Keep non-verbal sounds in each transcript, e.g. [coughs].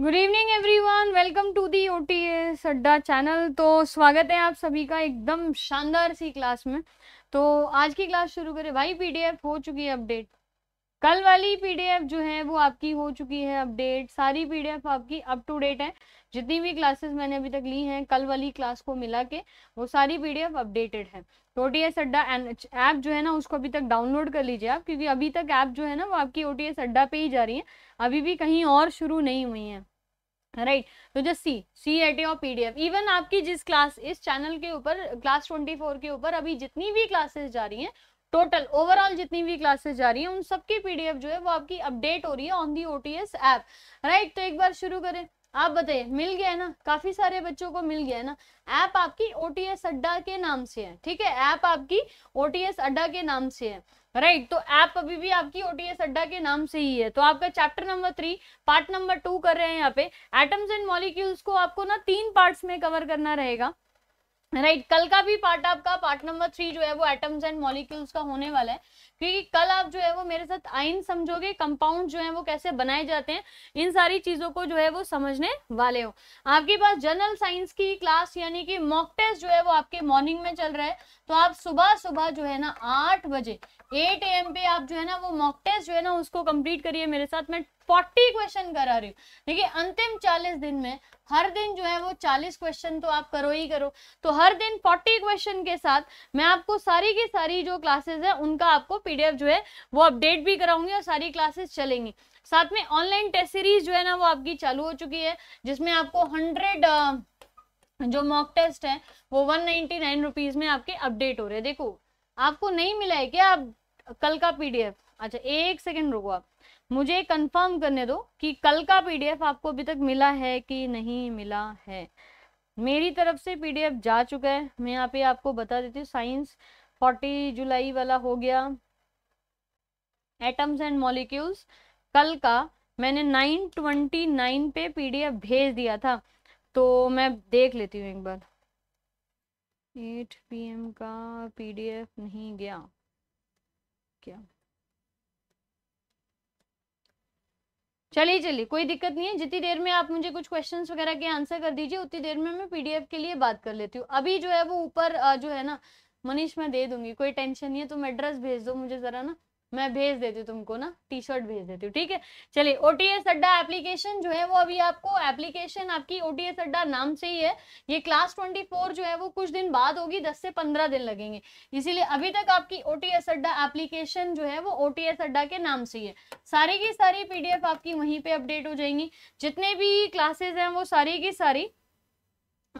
Good evening everyone welcome to the O T S Adda channel तो स्वागत है आप सभी का एकदम शानदार सी क्लास में तो आज की क्लास शुरू करें भाई पीडीएफ हो चुकी है अपडेट कल वाली पीडीएफ जो है वो आपकी हो चुकी है अपडेट सारी पीडीएफ आपकी अप टू डेट है जितनी भी क्लासेस मैंने अभी तक ली हैं कल वाली क्लास को मिला के वो सारी पीडीएफ अपडेटेड है O T S Adda app जो है ना उसको अभी तक डाउनलोड कर लीजिए आप क्योंकि अभी तक ऐप जो है ना वो आपकी ओ टी अड्डा पे ही जा रही है अभी भी कहीं और शुरू नहीं हुई है राइट तो जस्ट सी सी टी और पीडीएफ इवन आपकी जिस क्लास इस चैनल के ऊपर क्लास ट्वेंटी फोर के ऊपर अभी जितनी भी क्लासेस जा रही हैं टोटल ओवरऑल जितनी भी क्लासेस जा रही है उन सबकी पीडीएफ जो है वो आपकी अपडेट हो रही है on the OTS app right तो एक बार शुरू करें आप बताइए मिल गया है ना काफी सारे बच्चों को मिल गया है ना ऐप आपकी ओटीएस अड्डा के नाम से है ठीक है ऐप आपकी ओटीएस अड्डा के नाम से है राइट right, तो ऐप अभी भी आपकी ओटीएस अड्डा के नाम से ही है तो आपका chapter number three part number two कर रहे हैं यहाँ पे एटम्स एंड मॉलिक्यूल्स को आपको ना तीन पार्ट्स में कवर करना रहेगा राइट right, कल का भी पार्ट आपका पार्ट नंबर थ्री जो है वो एटम्स एंड मॉलिक्यूल्स का होने वाला है क्योंकि कल आप जो है वो मेरे साथ आइन समझोगे कंपाउंड जो है वो कैसे बनाए जाते हैं इन सारी चीज़ों को जो है वो समझने वाले हो आपके पास जनरल साइंस की क्लास यानी कि मॉक टेस्ट जो है वो आपके मॉर्निंग में चल रहा है तो आप सुबह सुबह जो है ना आठ बजे एट एम पे आप जो है ना वो मॉक टेस्ट जो है ना उसको कंप्लीट करिए मेरे साथ मैं फोर्टी क्वेश्चन करा रही हूँ देखिए अंतिम चालीस दिन में हर दिन जो है वो चालीस क्वेश्चन तो आप करो ही करो तो हर दिन फोर्टी क्वेश्चन के साथ मैं आपको सारी की सारी जो क्लासेस है उनका आपको पीडीएफ जो है वो अपडेट भी कराऊंगी और सारी क्लासेस चलेंगी साथ में ऑनलाइन टेस्ट सीरीज जो है ना वो आपकी चालू हो चुकी है जिसमें आपको हंड्रेड जो मॉक टेस्ट है वो वन नाइनटी नाइन रुपीज में आपके अपडेट हो रहे हैं देखो आपको नहीं मिला है क्या आप कल का पीडीएफ अच्छा एक सेकेंड रुको आप मुझे कंफर्म करने दो कि कल का पीडीएफ आपको अभी तक मिला है कि नहीं मिला है मेरी तरफ से पीडीएफ जा चुका है मैं यहाँ पे आपको बता देती हूँ साइंस 40 जुलाई वाला हो गया एटम्स एंड मॉलिक्यूल्स कल का मैंने 929 पे पीडीएफ भेज दिया था तो मैं देख लेती हूँ एक बार 8 पीएम का पीडीएफ नहीं गया क्या चलिए चलिए कोई दिक्कत नहीं है जितनी देर में आप मुझे कुछ क्वेश्चन वगैरह के आंसर कर दीजिए उतनी देर में मैं पीडीएफ के लिए बात कर लेती हूँ अभी जो है वो ऊपर जो है ना मनीष मैं दे दूंगी कोई टेंशन नहीं है तुम एड्रेस भेज दो मुझे ज़रा ना मैं भेज देती हूँ तुमको ना टी शर्ट भेज देती हूँ ठीक है चलिए O T S Adda application जो है वो अभी आपको एप्लीकेशन आपकी ओ टी एस अड्डा नाम से ही है ये क्लास ट्वेंटी फोर जो है वो कुछ दिन बाद होगी दस से पंद्रह दिन लगेंगे इसीलिए अभी तक आपकी O T S Adda application जो है वो ओ टी एस अड्डा के नाम से ही है सारी की सारी पी डी एफ आपकी वहीं पर अपडेट हो जाएंगी जितने भी क्लासेज हैं वो सारी की सारी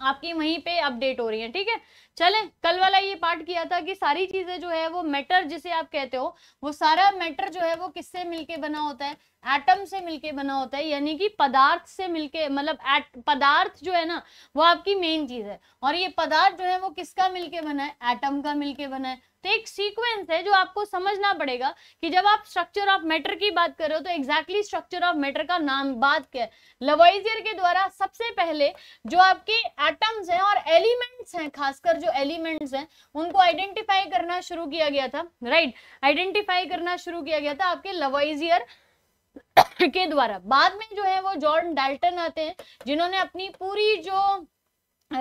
आपकी वहीं पे अपडेट हो रही है ठीक है चले कल वाला ये पार्ट किया था कि सारी चीजें जो है वो मैटर जिसे आप कहते हो वो सारा मैटर जो है वो किससे मिलके बना होता है एटम से मिलके बना होता है यानी कि पदार्थ से मिलके मतलब पदार्थ जो है ना वो आपकी मेन चीज है और ये पदार्थ जो है वो किसका मिलके बना है एटम का मिलके बना है तो एक सीक्वेंस है जो आपको समझना पड़ेगा कि जब आप स्ट्रक्चर ऑफ मैटर की बात कर रहे हो तो एग्जैक्टली स्ट्रक्चर ऑफ मैटर का नाम बात क्या है लवाइजियर के द्वारा सबसे पहले जो आपके एटम्स हैं और एलिमेंट्स हैं खासकर जो जो एलिमेंट्स हैं उनको आइडेंटिफाई करना शुरू किया गया था राइट right? आइडेंटिफाई करना शुरू किया गया था आपके लवाइजियर के द्वारा बाद में जो है वो जॉर्न डाल्टन आते हैं जिन्होंने अपनी पूरी जो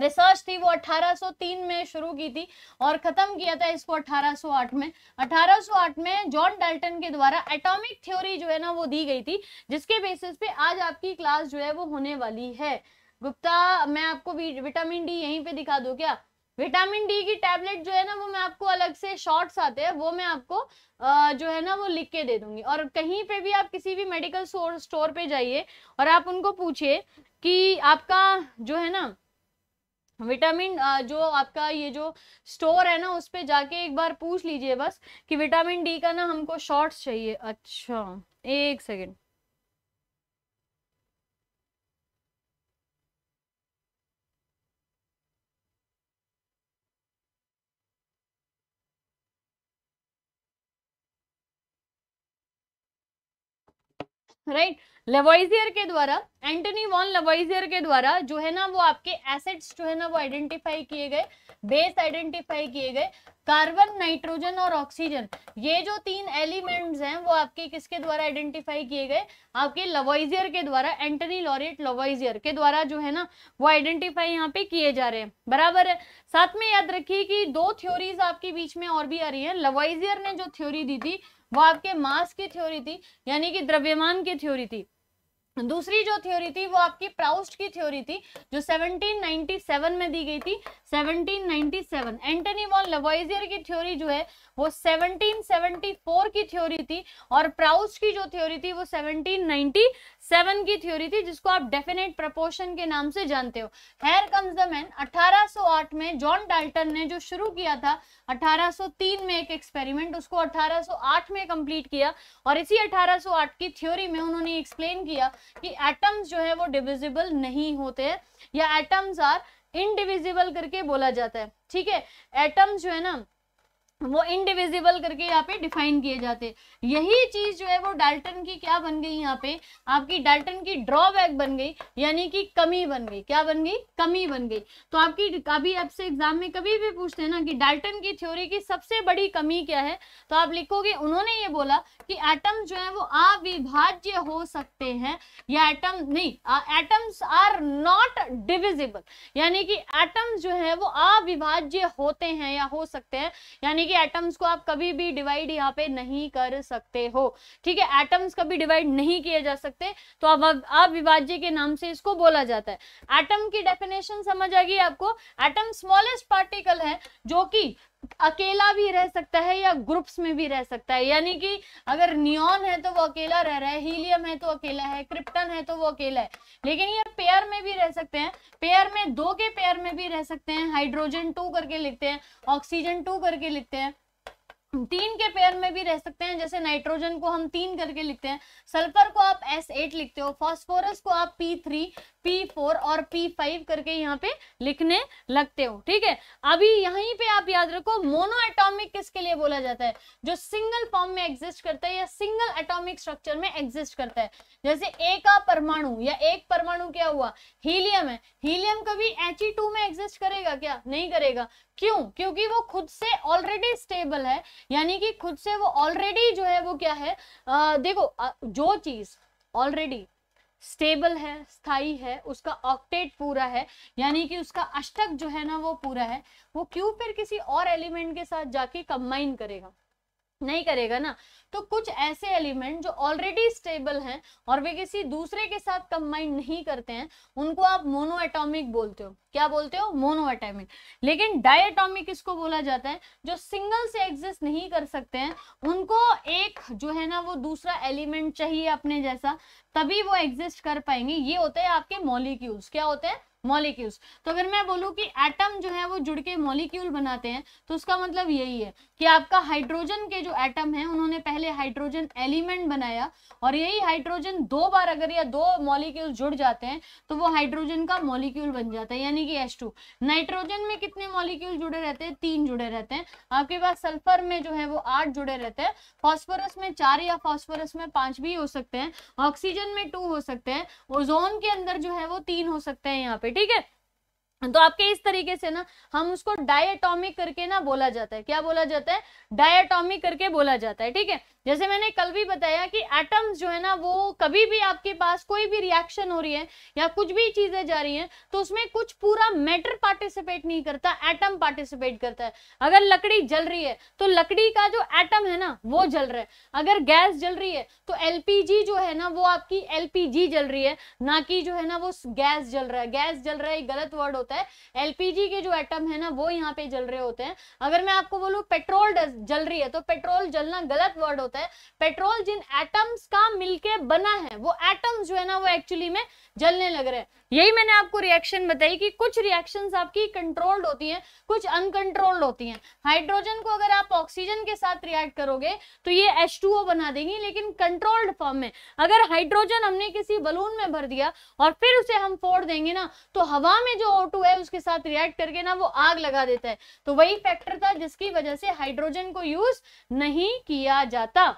रिसर्च थी वो 1803 में शुरू की थी और खत्म किया था इसको 1808 में 1808 में जॉन डाल्टन के द्वारा एटॉमिक थ्योरी जो है ना वो दी गई थी जिसके बेसिस पे आज आपकी क्लास जो है वो होने वाली है गुप्ता मैं आपको विटामिन डी यहीं पे दिखा दू क्या विटामिन डी की टैबलेट जो है ना वो मैं आपको अलग से शॉर्ट्स आते हैं वो मैं आपको आ, जो है ना वो लिख के दे दूंगी और कहीं पे भी आप किसी भी मेडिकल स्टोर पे जाइए और आप उनको पूछिए कि आपका जो है ना विटामिन जो आपका ये जो स्टोर है ना उस पर जाके एक बार पूछ लीजिए बस कि विटामिन डी का ना हमको शॉर्ट्स चाहिए अच्छा एक सेकेंड राइट लेवाइजियर के द्वारा एंटनी वॉन लेवाइजियर के द्वारा जो है ना वो आपके एसेट्स जो है ना वो आइडेंटिफाई किए गए बेस आइडेंटिफाई किए गए कार्बन नाइट्रोजन और ऑक्सीजन ये जो तीन एलिमेंट्स हैं वो आपके किसके द्वारा आइडेंटिफाई किए गए आपके लवाइजियर के द्वारा एंटनी लॉरेट लवाइजियर के द्वारा जो है ना वो आइडेंटिफाई यहाँ पे किए जा रहे हैं बराबर है साथ में याद रखिए कि दो थ्योरीज आपके बीच में और भी आ रही है लवाइजियर ने जो थ्योरी दी थी वो आपके मास की थ्योरी थी यानी कि द्रव्यमान की थ्योरी थी दूसरी जो थ्योरी थी वो आपकी प्राउस्ट की थ्योरी थी जो 1797 में दी गई थी 1797 एंटनी वॉन लवाइजियर की थ्योरी जो है वो 1774 की थ्योरी थी और प्राउस्ट की जो थ्योरी थी वो सेवन की थ्योरी थी जिसको आप डेफिनेट प्रपोर्शन के नाम से जानते हो हेयर कम्स द मैन 1808 में जॉन डाल्टन ने जो शुरू किया था 1803 में एक एक्सपेरिमेंट उसको 1808 में कंप्लीट किया और इसी 1808 की थ्योरी में उन्होंने एक्सप्लेन किया कि एटम्स जो है वो डिविजिबल नहीं होते हैं या एटम्स आर इनडिविजिबल करके बोला जाता है ठीक है एटम्स जो है ना वो इनडिविजिबल करके यहाँ पे डिफाइन किए जाते यही चीज जो है वो डाल्टन की क्या बन गई यहाँ पे आपकी डाल्टन की ड्रॉबैक बन गई यानी कि कमी बन गई क्या बन गई कमी बन गई तो आपकी अभी आपसे एग्जाम में कभी भी पूछते हैं ना कि डाल्टन की थ्योरी की सबसे बड़ी कमी क्या है तो आप लिखोगे उन्होंने ये बोला कि एटम जो है वो अविभाज्य हो सकते हैं या एटम नहीं एटम्स आर नॉट डिविजिबल यानी कि एटम जो है वो अविभाज्य होते हैं या हो सकते हैं यानी ठीक है एटम्स को आप कभी भी डिवाइड यहाँ पे नहीं कर सकते हो ठीक है एटम्स कभी डिवाइड नहीं किए जा सकते तो अब अविभाज्य के नाम से इसको बोला जाता है एटम की डेफिनेशन समझ आ गई आपको एटम स्मॉलेस्ट पार्टिकल है जो कि अकेला भी रह सकता है या ग्रुप्स में भी रह सकता है यानी कि अगर नियॉन है तो वो अकेला रह रहा है हीलियम है तो अकेला है क्रिप्टन है तो वो अकेला है लेकिन ये पेयर में भी रह सकते हैं पेयर में दो के पेयर में भी रह सकते हैं हाइड्रोजन टू करके लिखते हैं ऑक्सीजन टू करके लिखते हैं तीन के पेयर में भी रह सकते हैं जैसे नाइट्रोजन को हम तीन करके लिखते हैं सल्फर को आप S8 लिखते हो फास्फोरस को आप P3, P4 और P5 करके यहाँ पे लिखने लगते हो ठीक है अभी यहीं पे आप याद रखो मोनो एटोमिक किसके लिए बोला जाता है जो सिंगल फॉर्म में एग्जिस्ट करता है या सिंगल एटोमिक स्ट्रक्चर में एग्जिस्ट करता है जैसे एक परमाणु या एक परमाणु क्या हुआ हीलियम है हीलियम कभी एच e में एग्जिस्ट करेगा क्या नहीं करेगा क्यों क्योंकि वो खुद से ऑलरेडी स्टेबल है यानी कि खुद से वो ऑलरेडी जो है वो क्या है आ, देखो आ, जो चीज ऑलरेडी स्टेबल है स्थाई है उसका ऑक्टेट पूरा है यानी कि उसका अष्टक जो है ना वो पूरा है वो क्यों फिर किसी और एलिमेंट के साथ जाके कंबाइन करेगा नहीं करेगा ना तो कुछ ऐसे एलिमेंट जो ऑलरेडी स्टेबल हैं और वे किसी दूसरे के साथ कंबाइन नहीं करते हैं उनको आप मोनो एटॉमिक बोलते हो क्या बोलते हो मोनो एटॉमिक लेकिन डायटॉमिक इसको बोला जाता है जो सिंगल से एग्जिस्ट नहीं कर सकते हैं उनको एक जो है ना वो दूसरा एलिमेंट चाहिए अपने जैसा तभी वो एग्जिस्ट कर पाएंगे ये होते हैं आपके मॉलिक्यूल्स क्या होते हैं मॉलिक्यूल्स तो अगर मैं बोलूँ कि एटम जो है वो जुड़ के मॉलिक्यूल बनाते हैं तो उसका मतलब यही है कि आपका हाइड्रोजन के जो एटम है उन्होंने पहले हाइड्रोजन एलिमेंट बनाया और यही हाइड्रोजन दो बार अगर या दो मॉलिक्यूल जुड़ जाते हैं तो वो हाइड्रोजन का मॉलिक्यूल बन जाता है यानी कि एस नाइट्रोजन में कितने मॉलिक्यूल जुड़े रहते हैं तीन जुड़े रहते हैं आपके पास सल्फर में जो है वो आठ जुड़े रहते हैं फॉस्फोरस में चार या फॉस्फोरस में पांच भी हो सकते हैं ऑक्सीजन में टू हो सकते हैं ओजोन के अंदर जो है वो तीन हो सकते हैं यहाँ पे ठीक है तो आपके इस तरीके से ना हम उसको डायटॉमिक करके ना बोला जाता है क्या बोला जाता है डायटॉमिक करके बोला जाता है ठीक है जैसे मैंने कल भी बताया कि एटम्स जो है ना वो कभी भी आपके पास कोई भी रिएक्शन हो रही है या कुछ भी चीजें जा रही हैं तो उसमें कुछ पूरा मैटर पार्टिसिपेट नहीं करता एटम पार्टिसिपेट करता है अगर लकड़ी जल रही है तो लकड़ी का जो एटम है ना वो जल रहा है अगर गैस जल रही है तो एलपीजी जो है ना वो आपकी एलपीजी जल रही है ना कि जो है ना वो गैस जल रहा है गैस जल रहा है गलत वर्ड होता है एलपीजी के जो एटम है ना वो यहाँ पे जल रहे होते हैं अगर मैं आपको बोलूँ पेट्रोल जल रही है तो पेट्रोल जलना गलत वर्ड होता है होता है पेट्रोल जिन एटम्स का मिलके बना है वो एटम्स जो है ना वो एक्चुअली में जलने लग रहे हैं यही मैंने आपको रिएक्शन बताई कि कुछ रिएक्शंस आपकी कंट्रोल्ड होती हैं कुछ अनकंट्रोल्ड होती हैं हाइड्रोजन को अगर आप ऑक्सीजन के साथ रिएक्ट करोगे तो ये H2O बना देगी लेकिन कंट्रोल्ड फॉर्म में अगर हाइड्रोजन हमने किसी बलून में भर दिया और फिर उसे हम फोड़ देंगे ना तो हवा में जो ओ है उसके साथ रिएक्ट करके ना वो आग लगा देता है तो वही फैक्टर था जिसकी वजह से हाइड्रोजन को यूज नहीं किया जाता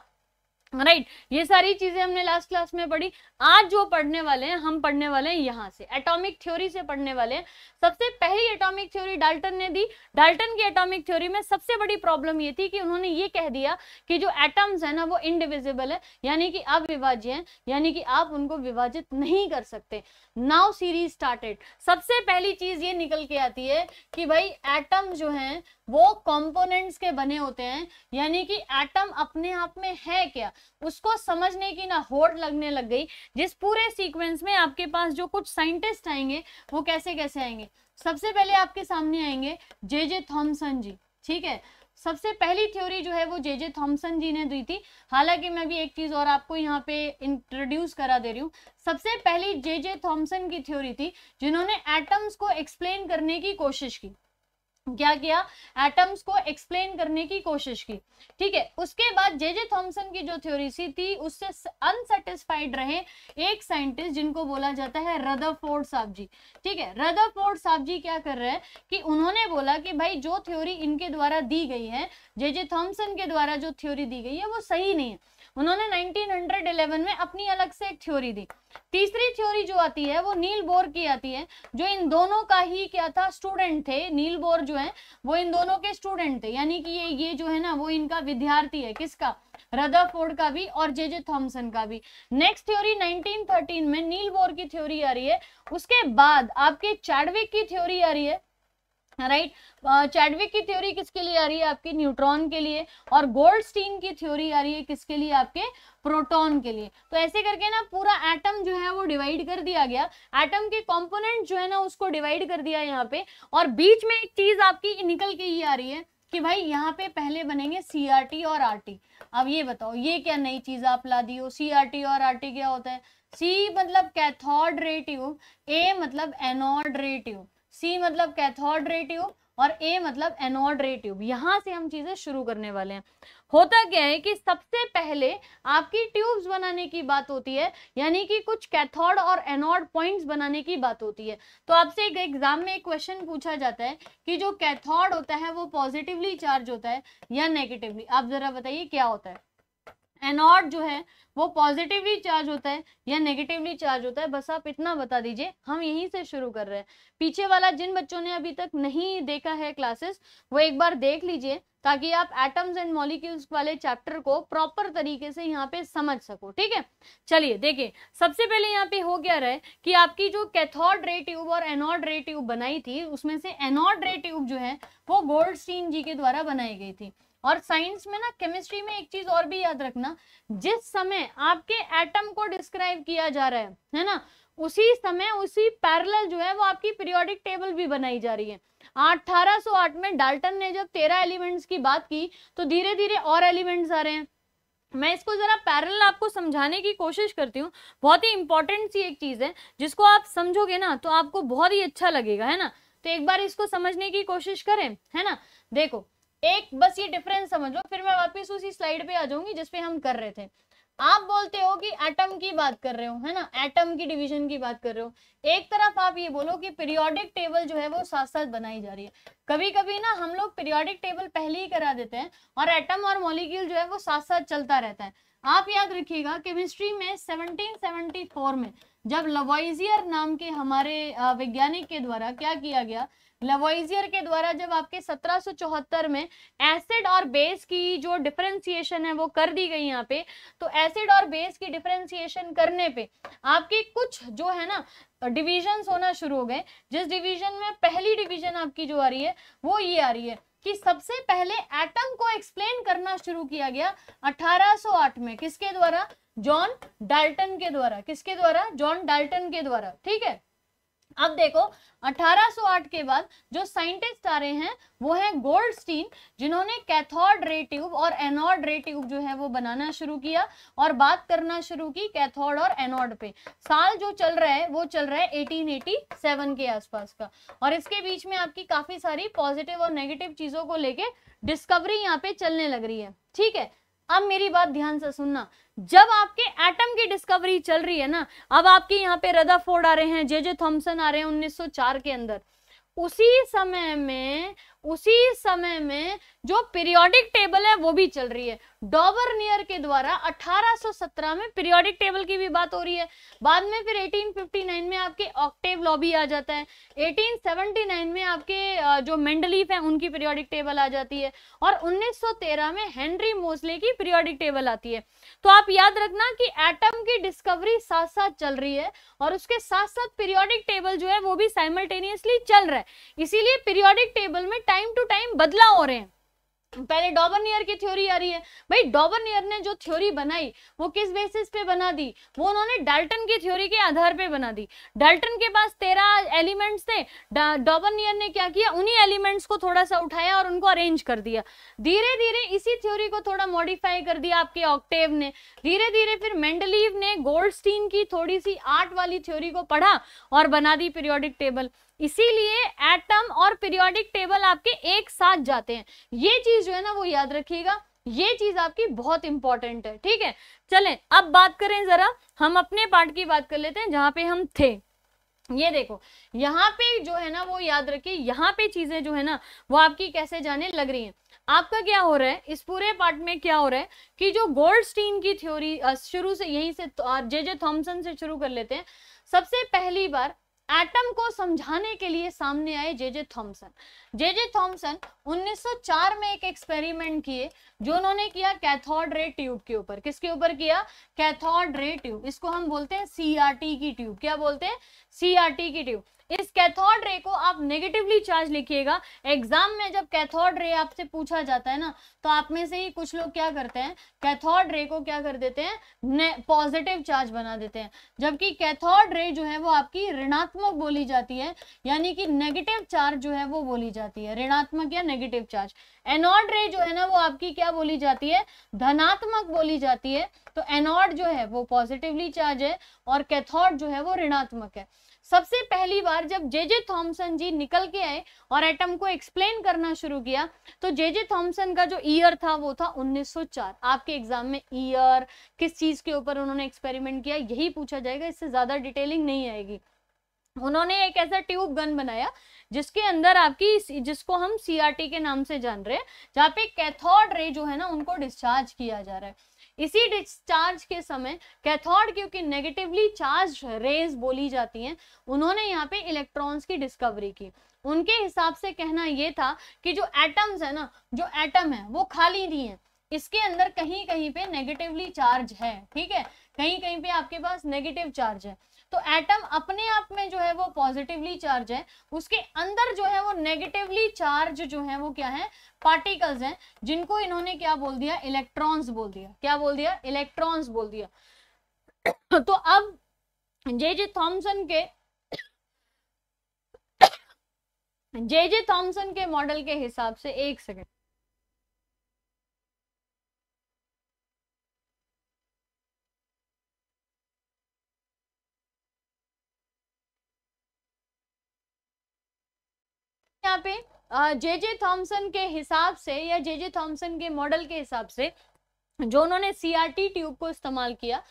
राइट right. ये सारी चीजें हमने लास्ट क्लास में पढ़ी आज जो पढ़ने वाले हैं हम पढ़ने वाले हैं यहाँ से एटॉमिक थ्योरी से पढ़ने वाले हैं सबसे पहली एटॉमिक थ्योरी डाल्टन ने दी डाल्टन की एटॉमिक थ्योरी में सबसे बड़ी प्रॉब्लम ये थी कि उन्होंने ये कह दिया कि जो एटम्स है ना वो इनडिविजिबल है यानी कि अविभाज्य है यानी कि आप उनको विभाजित नहीं कर सकते नाउ सीरीज स्टार्टेड सबसे पहली चीज ये निकल के आती है कि भाई एटम जो है वो कंपोनेंट्स के बने होते हैं यानी कि एटम अपने आप में है क्या उसको समझने की ना होड़ लगने लग गई जिस पूरे सीक्वेंस में आपके पास जो कुछ साइंटिस्ट आएंगे वो कैसे कैसे आएंगे सबसे पहले आपके सामने आएंगे जे जे थॉम्सन जी ठीक है सबसे पहली थ्योरी जो है वो जे जे थॉम्सन जी ने दी थी हालांकि मैं भी एक चीज़ और आपको यहाँ पे इंट्रोड्यूस करा दे रही हूँ सबसे पहली जे जे थॉम्सन की थ्योरी थी जिन्होंने एटम्स को एक्सप्लेन करने की कोशिश की क्या किया एटम्स को एक्सप्लेन करने की कोशिश की ठीक है उसके बाद जे जे थॉम्सन की जो थ्योरी थी उससे अनसेटिस्फाइड रहे एक साइंटिस्ट जिनको बोला जाता है फोर्ड साहब जी ठीक है फोर्ड साहब जी क्या कर रहे हैं कि उन्होंने बोला कि भाई जो थ्योरी इनके द्वारा दी गई है जे जे थॉम्सन के द्वारा जो थ्योरी दी गई है वो सही नहीं है उन्होंने 1911 में अपनी अलग से एक थ्योरी दी तीसरी थ्योरी जो आती है वो नील बोर की आती है जो इन दोनों का ही क्या था स्टूडेंट थे नील बोर जो है वो इन दोनों के स्टूडेंट थे यानी कि ये ये जो है ना वो इनका विद्यार्थी है किसका फोर्ड का भी और जे जे थॉम्सन का भी नेक्स्ट थ्योरी 1913 में नील बोर की थ्योरी आ रही है उसके बाद आपके चैडविक की थ्योरी आ रही है राइट right? चैडविक uh, की थ्योरी किसके लिए आ रही है आपकी न्यूट्रॉन के लिए और गोल्डस्टीन की थ्योरी आ रही है किसके लिए आपके प्रोटॉन के लिए तो ऐसे करके ना पूरा एटम जो है वो डिवाइड कर दिया गया एटम के कंपोनेंट जो है ना उसको डिवाइड कर दिया यहाँ पे और बीच में एक चीज आपकी निकल के ये आ रही है कि भाई यहाँ पे पहले बनेंगे सी और आर अब ये बताओ ये क्या नई चीज आप ला दी हो सी और आर क्या होता है सी मतलब कैथोड रेटिव ए मतलब एनोड रेटिव सी मतलब कैथोड रे ट्यूब और ए मतलब एनोड रे ट्यूब यहाँ से हम चीज़ें शुरू करने वाले हैं होता क्या है कि सबसे पहले आपकी ट्यूब्स बनाने की बात होती है यानी कि कुछ कैथोड और एनोड पॉइंट्स बनाने की बात होती है तो आपसे एक एग्जाम में एक क्वेश्चन पूछा जाता है कि जो कैथोड होता है वो पॉजिटिवली चार्ज होता है या नेगेटिवली आप ज़रा बताइए क्या होता है एनॉड जो है वो पॉजिटिवली चार्ज होता है या नेगेटिवली चार्ज होता है बस आप इतना बता दीजिए हम यहीं से शुरू कर रहे हैं पीछे वाला जिन बच्चों ने अभी तक नहीं देखा है क्लासेस वो एक बार देख लीजिए ताकि आप एटम्स एंड मॉलिक्यूल्स वाले चैप्टर को प्रॉपर तरीके से यहाँ पे समझ सको ठीक है चलिए देखिए सबसे पहले यहाँ पे हो क्या रहा है कि आपकी जो कैथोड रे ट्यूब और एनॉड रे ट्यूब बनाई थी उसमें से एनॉड रे ट्यूब जो है वो गोल्डस्टीन जी के द्वारा बनाई गई थी और साइंस में ना केमिस्ट्री में एक चीज और भी याद रखना जिस समय आपके एटम को डिस्क्राइब किया जा रहा है है ना उसी समय उसी पैरेलल जो है वो आपकी पीरियोडिक टेबल भी बनाई जा रही है 1808 में डाल्टन ने जब 13 एलिमेंट्स की बात की तो धीरे धीरे और एलिमेंट्स आ रहे हैं मैं इसको ज़रा पैरल आपको समझाने की कोशिश करती हूँ बहुत ही इंपॉर्टेंट सी एक चीज़ है जिसको आप समझोगे ना तो आपको बहुत ही अच्छा लगेगा है ना तो एक बार इसको समझने की कोशिश करें है ना देखो एक बस ये डिफरेंस समझ लो फिर मैं वापस उसी स्लाइड पे आ जाऊंगी जिसपे हम कर रहे थे आप बोलते हो कि एटम की बात कर रहे हो है ना एटम की डिवीजन की बात कर रहे हो एक तरफ आप ये बोलो कि पीरियोडिक टेबल जो है वो साथ साथ बनाई जा रही है कभी कभी ना हम लोग पीरियोडिक टेबल पहले ही करा देते हैं और एटम और मॉलिक्यूल जो है वो साथ साथ चलता रहता है आप याद रखिएगा केमिस्ट्री में सेवनटीन में जब लवाइजियर नाम के हमारे वैज्ञानिक के द्वारा क्या किया गया लवोइजियर के द्वारा जब आपके 1774 में एसिड और बेस की जो डिफरेंसिएशन है वो कर दी गई यहाँ पे तो एसिड और बेस की डिफ्रेंसिएशन करने पे आपके कुछ जो है ना डिविजन्स होना शुरू हो गए जिस डिवीजन में पहली डिवीजन आपकी जो आ रही है वो ये आ रही है कि सबसे पहले एटम को एक्सप्लेन करना शुरू किया गया 1808 में किसके द्वारा जॉन डाल्टन के द्वारा किसके द्वारा जॉन डाल्टन के द्वारा ठीक है अब देखो 1808 के बाद जो साइंटिस्ट आ रहे हैं वो हैं गोल्डस्टीन जिन्होंने कैथोड रे ट्यूब और एनोड रे ट्यूब जो है वो बनाना शुरू किया और बात करना शुरू की कैथोड और एनोड पे साल जो चल रहा है वो चल रहा है 1887 के आसपास का और इसके बीच में आपकी काफी सारी पॉजिटिव और नेगेटिव चीजों को लेके डिस्कवरी यहाँ पे चलने लग रही है ठीक है अब मेरी बात ध्यान से सुनना जब आपके एटम की डिस्कवरी चल रही है ना अब आपके यहाँ पे रदाफोर्ड आ रहे हैं जे जे थॉम्सन आ रहे हैं 1904 के अंदर उसी समय में उसी समय में जो पीरियोडिक टेबल है वो भी चल रही है डॉबर नियर के द्वारा 1817 में पीरियोडिक टेबल की भी बात हो रही है बाद में फिर 1859 में आपके ऑक्टेव लॉबी आ जाता है 1879 में आपके जो मेंडलीफ है उनकी पीरियोडिक टेबल आ जाती है और 1913 में हेनरी मोसले की पीरियोडिक टेबल आती है तो आप याद रखना कि एटम की डिस्कवरी साथ साथ चल रही है और उसके साथ साथ पीरियोडिक टेबल जो है वो भी साइमल्टेनियसली चल रहा है इसीलिए पीरियोडिक टेबल में टाइम टू टाइम बदलाव हो रहे हैं पहले डॉबरनियर की थ्योरी आ रही है भाई डॉबरनियर ने जो थ्योरी बनाई वो किस बेसिस पे बना दी वो उन्होंने डाल्टन की थ्योरी के आधार पे बना दी डाल्टन के पास तेरह एलिमेंट्स थे डॉबरनियर ने क्या किया उन्हीं एलिमेंट्स को थोड़ा सा उठाया और उनको अरेंज कर दिया धीरे धीरे इसी थ्योरी को थोड़ा मॉडिफाई कर दिया आपके ऑक्टेव ने धीरे धीरे फिर मेंडलीव ने गोल्ड की थोड़ी सी आर्ट वाली थ्योरी को पढ़ा और बना दी पीरियोडिक टेबल इसीलिए एटम और पीरियोडिक टेबल आपके एक साथ जाते हैं ये चीज जो है ना वो याद रखिएगा ये चीज आपकी बहुत इंपॉर्टेंट है ठीक है चलें अब बात करें जरा हम अपने पार्ट की बात कर लेते हैं जहां पे हम थे ये देखो यहाँ पे जो है ना वो याद रखिए यहाँ पे चीजें जो है ना वो आपकी कैसे जाने लग रही हैं आपका क्या हो रहा है इस पूरे पार्ट में क्या हो रहा है कि जो गोल्ड की थ्योरी शुरू से यहीं से जे जे थॉम्सन से शुरू कर लेते हैं सबसे पहली बार एटम को समझाने के लिए सामने आए जे जे थॉम्सन जे जे थॉम्सन 1904 में एक एक्सपेरिमेंट किए जो उन्होंने किया कैथोड रे ट्यूब के ऊपर किसके ऊपर किया कैथोड रे ट्यूब इसको हम बोलते हैं सीआरटी की ट्यूब क्या बोलते हैं सीआरटी की ट्यूब इस कैथोड रे को आप नेगेटिवली चार्ज लिखिएगा एग्जाम में जब कैथोड रे आपसे पूछा जाता है ना तो आप में से ही कुछ लोग क्या करते हैं कैथोड रे को क्या कर देते हैं पॉजिटिव चार्ज बना देते हैं जबकि कैथोड रे जो है वो आपकी ऋणात्मक बोली जाती है यानी कि नेगेटिव चार्ज जो है वो बोली जाती है ऋणात्मक या नेगेटिव चार्ज एनॉड रे जो है ना वो आपकी क्या बोली जाती है धनात्मक बोली जाती है तो एनॉड जो है वो पॉजिटिवली चार्ज है और कैथोड जो है वो ऋणात्मक है सबसे पहली बार जब जे जे थॉम्सन जी निकल के आए और एटम को एक्सप्लेन करना शुरू किया तो जे जे थॉम्सन का जो ईयर था वो था 1904 आपके एग्जाम में ईयर किस चीज के ऊपर उन्होंने एक्सपेरिमेंट किया यही पूछा जाएगा इससे ज्यादा डिटेलिंग नहीं आएगी उन्होंने एक ऐसा ट्यूब गन बनाया जिसके अंदर आपकी जिसको हम सीआरटी के नाम से जान रहे हैं जहाँ पे कैथोड रे जो है ना उनको डिस्चार्ज किया जा रहा है इसी डिस्चार्ज के समय कैथोड क्योंकि नेगेटिवली चार्ज रेज बोली जाती हैं उन्होंने यहाँ पे इलेक्ट्रॉन्स की डिस्कवरी की उनके हिसाब से कहना ये था कि जो एटम्स है ना जो एटम है वो खाली नहीं है इसके अंदर कहीं कहीं पे नेगेटिवली चार्ज है ठीक है कहीं कहीं पे आपके पास नेगेटिव चार्ज है तो एटम अपने आप में जो है वो पॉजिटिवली चार्ज है उसके अंदर जो है वो नेगेटिवली चार्ज जो है वो क्या है पार्टिकल्स हैं जिनको इन्होंने क्या बोल दिया इलेक्ट्रॉन्स बोल दिया क्या बोल दिया इलेक्ट्रॉन्स बोल दिया [coughs] तो अब जे जे थॉम्सन के जे जे थॉम्सन के मॉडल के हिसाब से एक सेकेंड यहाँ पे जे जे थॉम्सन के हिसाब से या जे जे थॉम्सन के मॉडल के हिसाब से जो उन्होंने सीआरटी ट्यूब को इस्तेमाल किया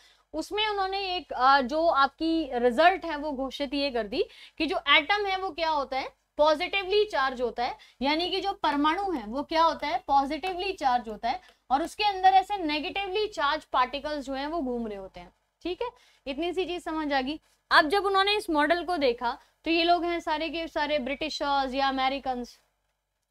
उसमें उन्होंने एक जो आपकी रिजल्ट है वो घोषित ये कर दी कि जो एटम है वो क्या होता है पॉजिटिवली चार्ज होता है यानी कि जो परमाणु है वो क्या होता है पॉजिटिवली चार्ज होता है और उसके अंदर ऐसे नेगेटिवली चार्ज पार्टिकल्स जो है वो घूम रहे होते हैं ठीक है इतनी सी चीज समझ आ गई अब जब उन्होंने इस मॉडल को देखा तो ये लोग हैं सारे के सारे ब्रिटिशर्स या अमेरिकन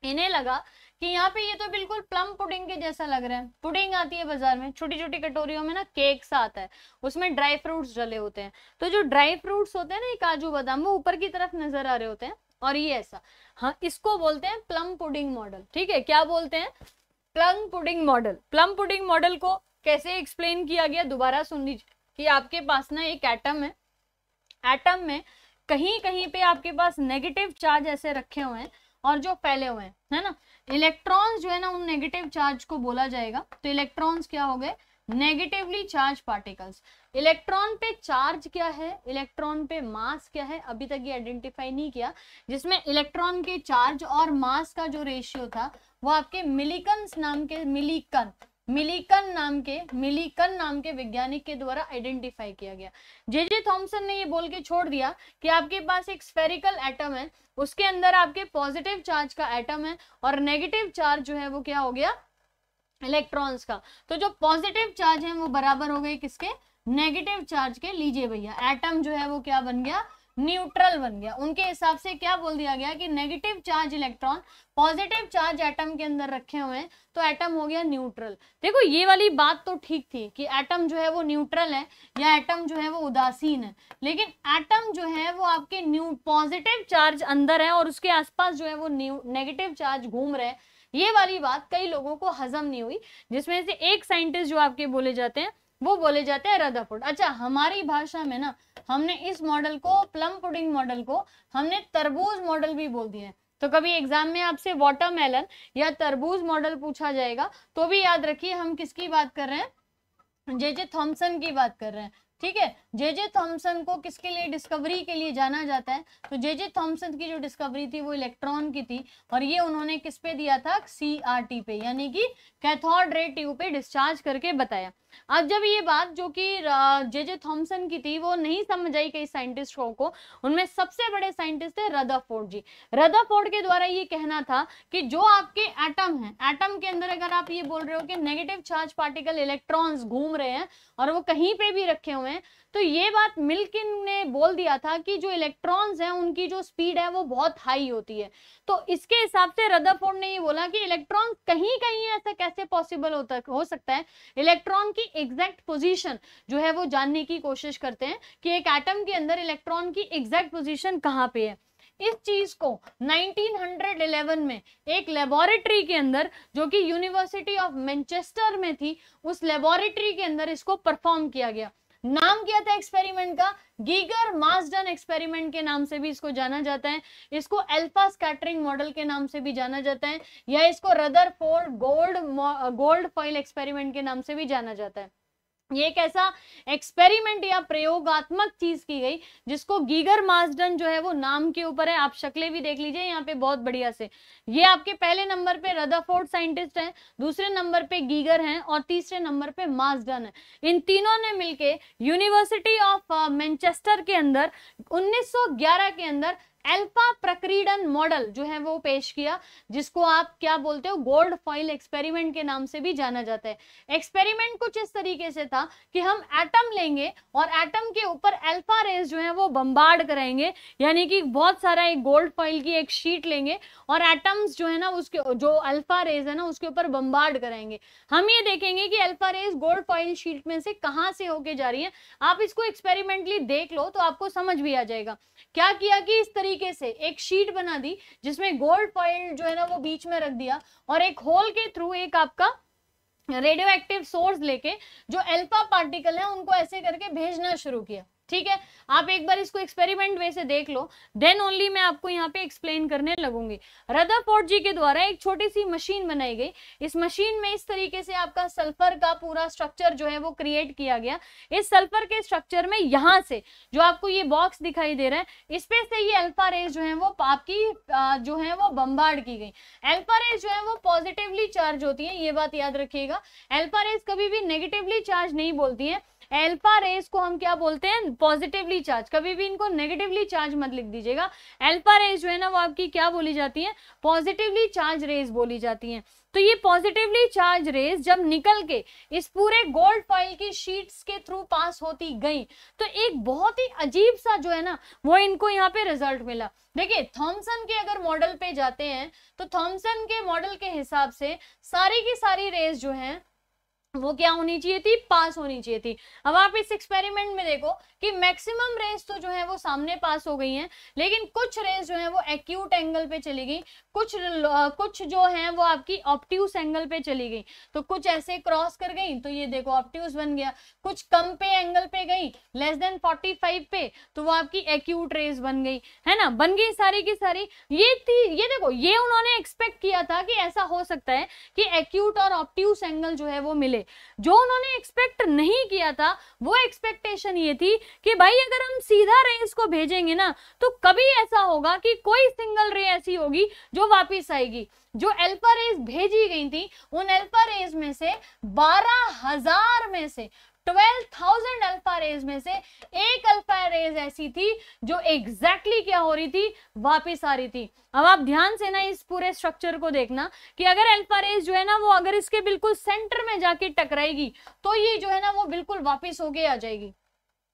इन्हें लगा कि यहाँ पे ये तो बिल्कुल प्लम पुडिंग के जैसा लग रहा है पुडिंग आती है बाजार में छोटी छोटी कटोरियों में ना केक सा आता है उसमें ड्राई फ्रूट्स जले होते हैं तो जो ड्राई फ्रूट्स होते हैं ना ये काजू बादाम वो ऊपर की तरफ नजर आ रहे होते हैं और ये ऐसा हाँ इसको बोलते हैं प्लम पुडिंग मॉडल ठीक है क्या बोलते हैं plum pudding model plum pudding model को कैसे एक्सप्लेन किया गया दोबारा सुन लीजिए कि आपके पास ना एक एटम है एटम में कहीं कहीं पे आपके पास नेगेटिव चार्ज ऐसे रखे हुए हैं और जो फैले हुए हैं है ना इलेक्ट्रॉन्स जो है ना उन नेगेटिव चार्ज को बोला जाएगा तो इलेक्ट्रॉन्स क्या हो गए नेगेटिवली चार्ज पार्टिकल्स इलेक्ट्रॉन पे चार्ज क्या है इलेक्ट्रॉन पे मास क्या है अभी तक ये आइडेंटिफाई नहीं किया जिसमें इलेक्ट्रॉन के चार्ज और मास का जो रेशियो था वो आपके मिलीकन नाम के मिलिकन मिलीकन नाम के मिलीकन नाम के वैज्ञानिक के द्वारा आइडेंटिफाई किया गया जे जे थॉम्सन ने ये बोल के छोड़ दिया कि आपके पास एक स्फेरिकल एटम है उसके अंदर आपके पॉजिटिव चार्ज का एटम है और नेगेटिव चार्ज जो है वो क्या हो गया इलेक्ट्रॉन्स का तो जो पॉजिटिव चार्ज है वो बराबर हो गए किसके नेगेटिव चार्ज के लीजिए भैया एटम जो है वो क्या बन गया न्यूट्रल बन गया उनके हिसाब से क्या बोल दिया गया कि negative charge electron positive charge atom के अंदर रखे हुए हैं तो एटम हो गया न्यूट्रल देखो ये वाली बात तो ठीक थी कि एटम जो है वो न्यूट्रल है या एटम जो है वो उदासीन है लेकिन एटम जो है वो आपके न्यू पॉजिटिव चार्ज अंदर है और उसके आसपास जो है वो नेगेटिव चार्ज घूम रहे हैं ये वाली बात कई लोगों को हजम नहीं हुई जिसमें से एक साइंटिस्ट जो आपके बोले जाते हैं वो बोले जाते हैं रदा पुट अच्छा हमारी भाषा में ना हमने इस मॉडल को प्लम पुडिंग मॉडल को हमने तरबूज मॉडल भी बोल दिया है तो कभी एग्जाम में आपसे वाटरमेलन या तरबूज मॉडल पूछा जाएगा तो भी याद रखिए हम किसकी बात कर रहे हैं जे जे थॉम्सन की बात कर रहे हैं ठीक है जे जे थॉम्सन को किसके लिए डिस्कवरी के लिए जाना जाता है तो जे जे थॉम्सन की जो डिस्कवरी थी वो इलेक्ट्रॉन की थी और ये उन्होंने किस पे दिया था सी आर टी पे यानी कि कैथोड रे ट्यूब पे डिस्चार्ज करके बताया अब जब ये बात जो कि जे जे थॉम्सन की थी वो नहीं समझ आई कई साइंटिस्टों को उनमें सबसे बड़े साइंटिस्ट थे फोर्ड जी फोर्ड के द्वारा ये कहना था कि जो आपके एटम हैं एटम के अंदर अगर आप ये बोल रहे हो कि नेगेटिव चार्ज पार्टिकल इलेक्ट्रॉन्स घूम रहे हैं और वो कहीं पे भी रखे हुए हैं तो ये बात मिल्किन ने बोल दिया था कि जो इलेक्ट्रॉन्स हैं उनकी जो स्पीड है वो बहुत हाई होती है तो इसके हिसाब से रदरफोर्ड ने ये बोला कि इलेक्ट्रॉन कहीं कहीं ऐसा कैसे पॉसिबल होता हो सकता है इलेक्ट्रॉन की एग्जैक्ट पोजीशन जो है वो जानने की कोशिश करते हैं कि एक एटम के अंदर इलेक्ट्रॉन की एग्जैक्ट पोजिशन कहाँ पे है इस चीज को 1911 में एक लेबोरेटरी के अंदर जो कि यूनिवर्सिटी ऑफ मैनचेस्टर में थी उस लेबोरेटरी के अंदर इसको परफॉर्म किया गया नाम क्या था एक्सपेरिमेंट का गीगर मासडन एक्सपेरिमेंट के नाम से भी इसको जाना जाता है इसको अल्फा स्कैटरिंग मॉडल के नाम से भी जाना जाता है या इसको Rutherford gold gold foil experiment के नाम से भी जाना जाता है ये एक ऐसा एक्सपेरिमेंट या प्रयोगात्मक चीज की गई जिसको गीगर मास्डन जो है वो नाम के ऊपर है आप शक्लें भी देख लीजिए यहाँ पे बहुत बढ़िया से ये आपके पहले नंबर पे रदाफोर्ड साइंटिस्ट हैं दूसरे नंबर पे गीगर हैं और तीसरे नंबर पे मास्डन है इन तीनों ने मिलके यूनिवर्सिटी ऑफ मैनचेस्टर के अंदर उन्नीस के अंदर एल्फा प्रक्रीडन मॉडल जो है वो पेश किया जिसको आप क्या बोलते हो गोल्ड फॉइल एक्सपेरिमेंट के नाम से भी जाना जाता है एक्सपेरिमेंट कुछ इस तरीके से था कि हम एटम लेंगे और एटम के ऊपर एल्फा रेज जो है वो बम्बार्ड कराएंगे यानी कि बहुत सारा एक गोल्ड फॉइल की एक शीट लेंगे और एटम्स जो है ना उसके जो अल्फा रेज है ना उसके ऊपर बम्बार्ड कराएंगे हम ये देखेंगे कि alpha rays gold foil sheet में से कहाँ से होके जा रही है आप इसको एक्सपेरिमेंटली देख लो तो आपको समझ भी आ जाएगा क्या किया कि इस तरीके तरीके से एक शीट बना दी जिसमें गोल्ड फॉइल जो है ना वो बीच में रख दिया और एक होल के थ्रू एक आपका रेडियो एक्टिव सोर्स लेके जो एल्फा पार्टिकल है उनको ऐसे करके भेजना शुरू किया ठीक है आप एक बार इसको एक्सपेरिमेंट वे से देख लो देन ओनली मैं आपको यहाँ पे एक्सप्लेन करने लगूंगी रदरफोर्ड जी के द्वारा एक छोटी सी मशीन बनाई गई इस मशीन में इस तरीके से आपका सल्फर का पूरा स्ट्रक्चर जो है वो क्रिएट किया गया इस सल्फर के स्ट्रक्चर में यहाँ से जो आपको ये बॉक्स दिखाई दे रहा है इसपे से ये अल्फा रेज जो है वो आपकी जो है वो बम्बार्ड की गई अल्फा रेज जो है वो पॉजिटिवली चार्ज होती है ये बात याद रखिएगा अल्फा रेज कभी भी नेगेटिवली चार्ज नहीं बोलती है एल्फा रेस को हम क्या बोलते हैं पॉजिटिवली चार्ज कभी भी इनको नेगेटिवली चार्ज मत लिख दीजिएगा एल्फा रेस जो है ना वो आपकी क्या बोली जाती है पॉजिटिवली चार्ज रेस बोली जाती है तो ये पॉजिटिवली चार्ज रेस जब निकल के इस पूरे गोल्ड फॉइल की शीट्स के थ्रू पास होती गई तो एक बहुत ही अजीब सा जो है ना वो इनको यहाँ पे रिजल्ट मिला देखिए थॉमसन के अगर मॉडल पे जाते हैं तो थॉमसन के मॉडल के हिसाब से सारी की सारी रेस जो है वो क्या होनी चाहिए थी पास होनी चाहिए थी अब आप इस एक्सपेरिमेंट में देखो कि मैक्सिमम रेस तो जो है वो सामने पास हो गई हैं लेकिन कुछ रेस जो है वो एक्यूट एंगल पे चली गई कुछ कुछ जो है वो आपकी ऑप्ट्यूस एंगल पे चली गई तो कुछ ऐसे क्रॉस कर गई तो ये देखो ऑप्ट्यूस बन गया कुछ कम पे एंगल पे गई लेस देन फोर्टी फाइव पे तो वो आपकी एक्यूट रेस बन गई है ना बन गई सारी की सारी ये थी ये देखो ये उन्होंने एक्सपेक्ट किया था कि ऐसा हो सकता है कि एक्यूट और ऑप्ट्यूस एंगल जो है वो मिले जो उन्होंने एक्सपेक्ट नहीं किया था वो एक्सपेक्टेशन ये थी कि भाई अगर हम सीधा रे इसको भेजेंगे ना तो कभी ऐसा होगा कि कोई सिंगल रे ऐसी होगी जो वापिस आएगी जो एल्फा रेज भेजी गई थी उन एल्फा रेज में से बारह हजार में से 12,000 अल्फा रेज में से एक अल्फा रेज ऐसी थी जो एग्जैक्टली exactly क्या हो रही थी वापस आ रही थी अब आप ध्यान से ना इस पूरे स्ट्रक्चर को देखना कि अगर अल्फा रेज जो है ना वो अगर इसके बिल्कुल सेंटर में जाके टकराएगी तो ये जो है ना वो बिल्कुल वापिस होके आ जाएगी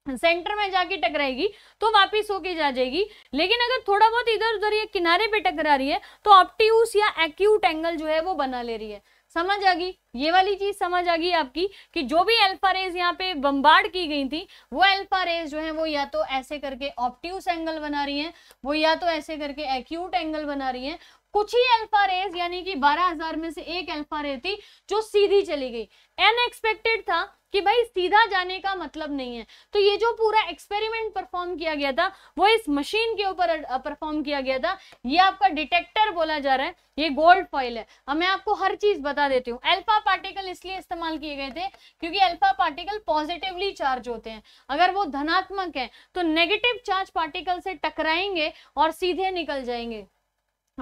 सेंटर में जाके टकराएगी तो वापस होके जा जाएगी लेकिन अगर थोड़ा बहुत इधर उधर ये किनारे पे टकरा रही है तो ऑप्टियूस या एक्यूट एंगल जो है वो बना ले रही है समझ आ गई ये वाली चीज समझ आ गई आपकी कि जो भी अल्फा रेज यहाँ पे बम्बार्ड की गई थी वो अल्फा रेज जो है वो या तो ऐसे करके ऑप्टिव एंगल बना रही है वो या तो ऐसे करके एक्यूट एंगल बना रही है कुछ ही अल्फा रेज यानी कि 12000 में से एक अल्फा रे थी जो सीधी चली गई अनएक्सपेक्टेड था कि भाई सीधा जाने का मतलब नहीं है तो ये जो पूरा एक्सपेरिमेंट परफॉर्म किया गया था वो इस मशीन के ऊपर परफॉर्म किया गया था ये आपका डिटेक्टर बोला जा रहा है ये गोल्ड फॉइल है अब मैं आपको हर चीज बता देती हूँ अल्फा पार्टिकल इसलिए इस्तेमाल किए गए थे क्योंकि अल्फा पार्टिकल पॉजिटिवली चार्ज होते हैं अगर वो धनात्मक है तो नेगेटिव चार्ज पार्टिकल से टकराएंगे और सीधे निकल जाएंगे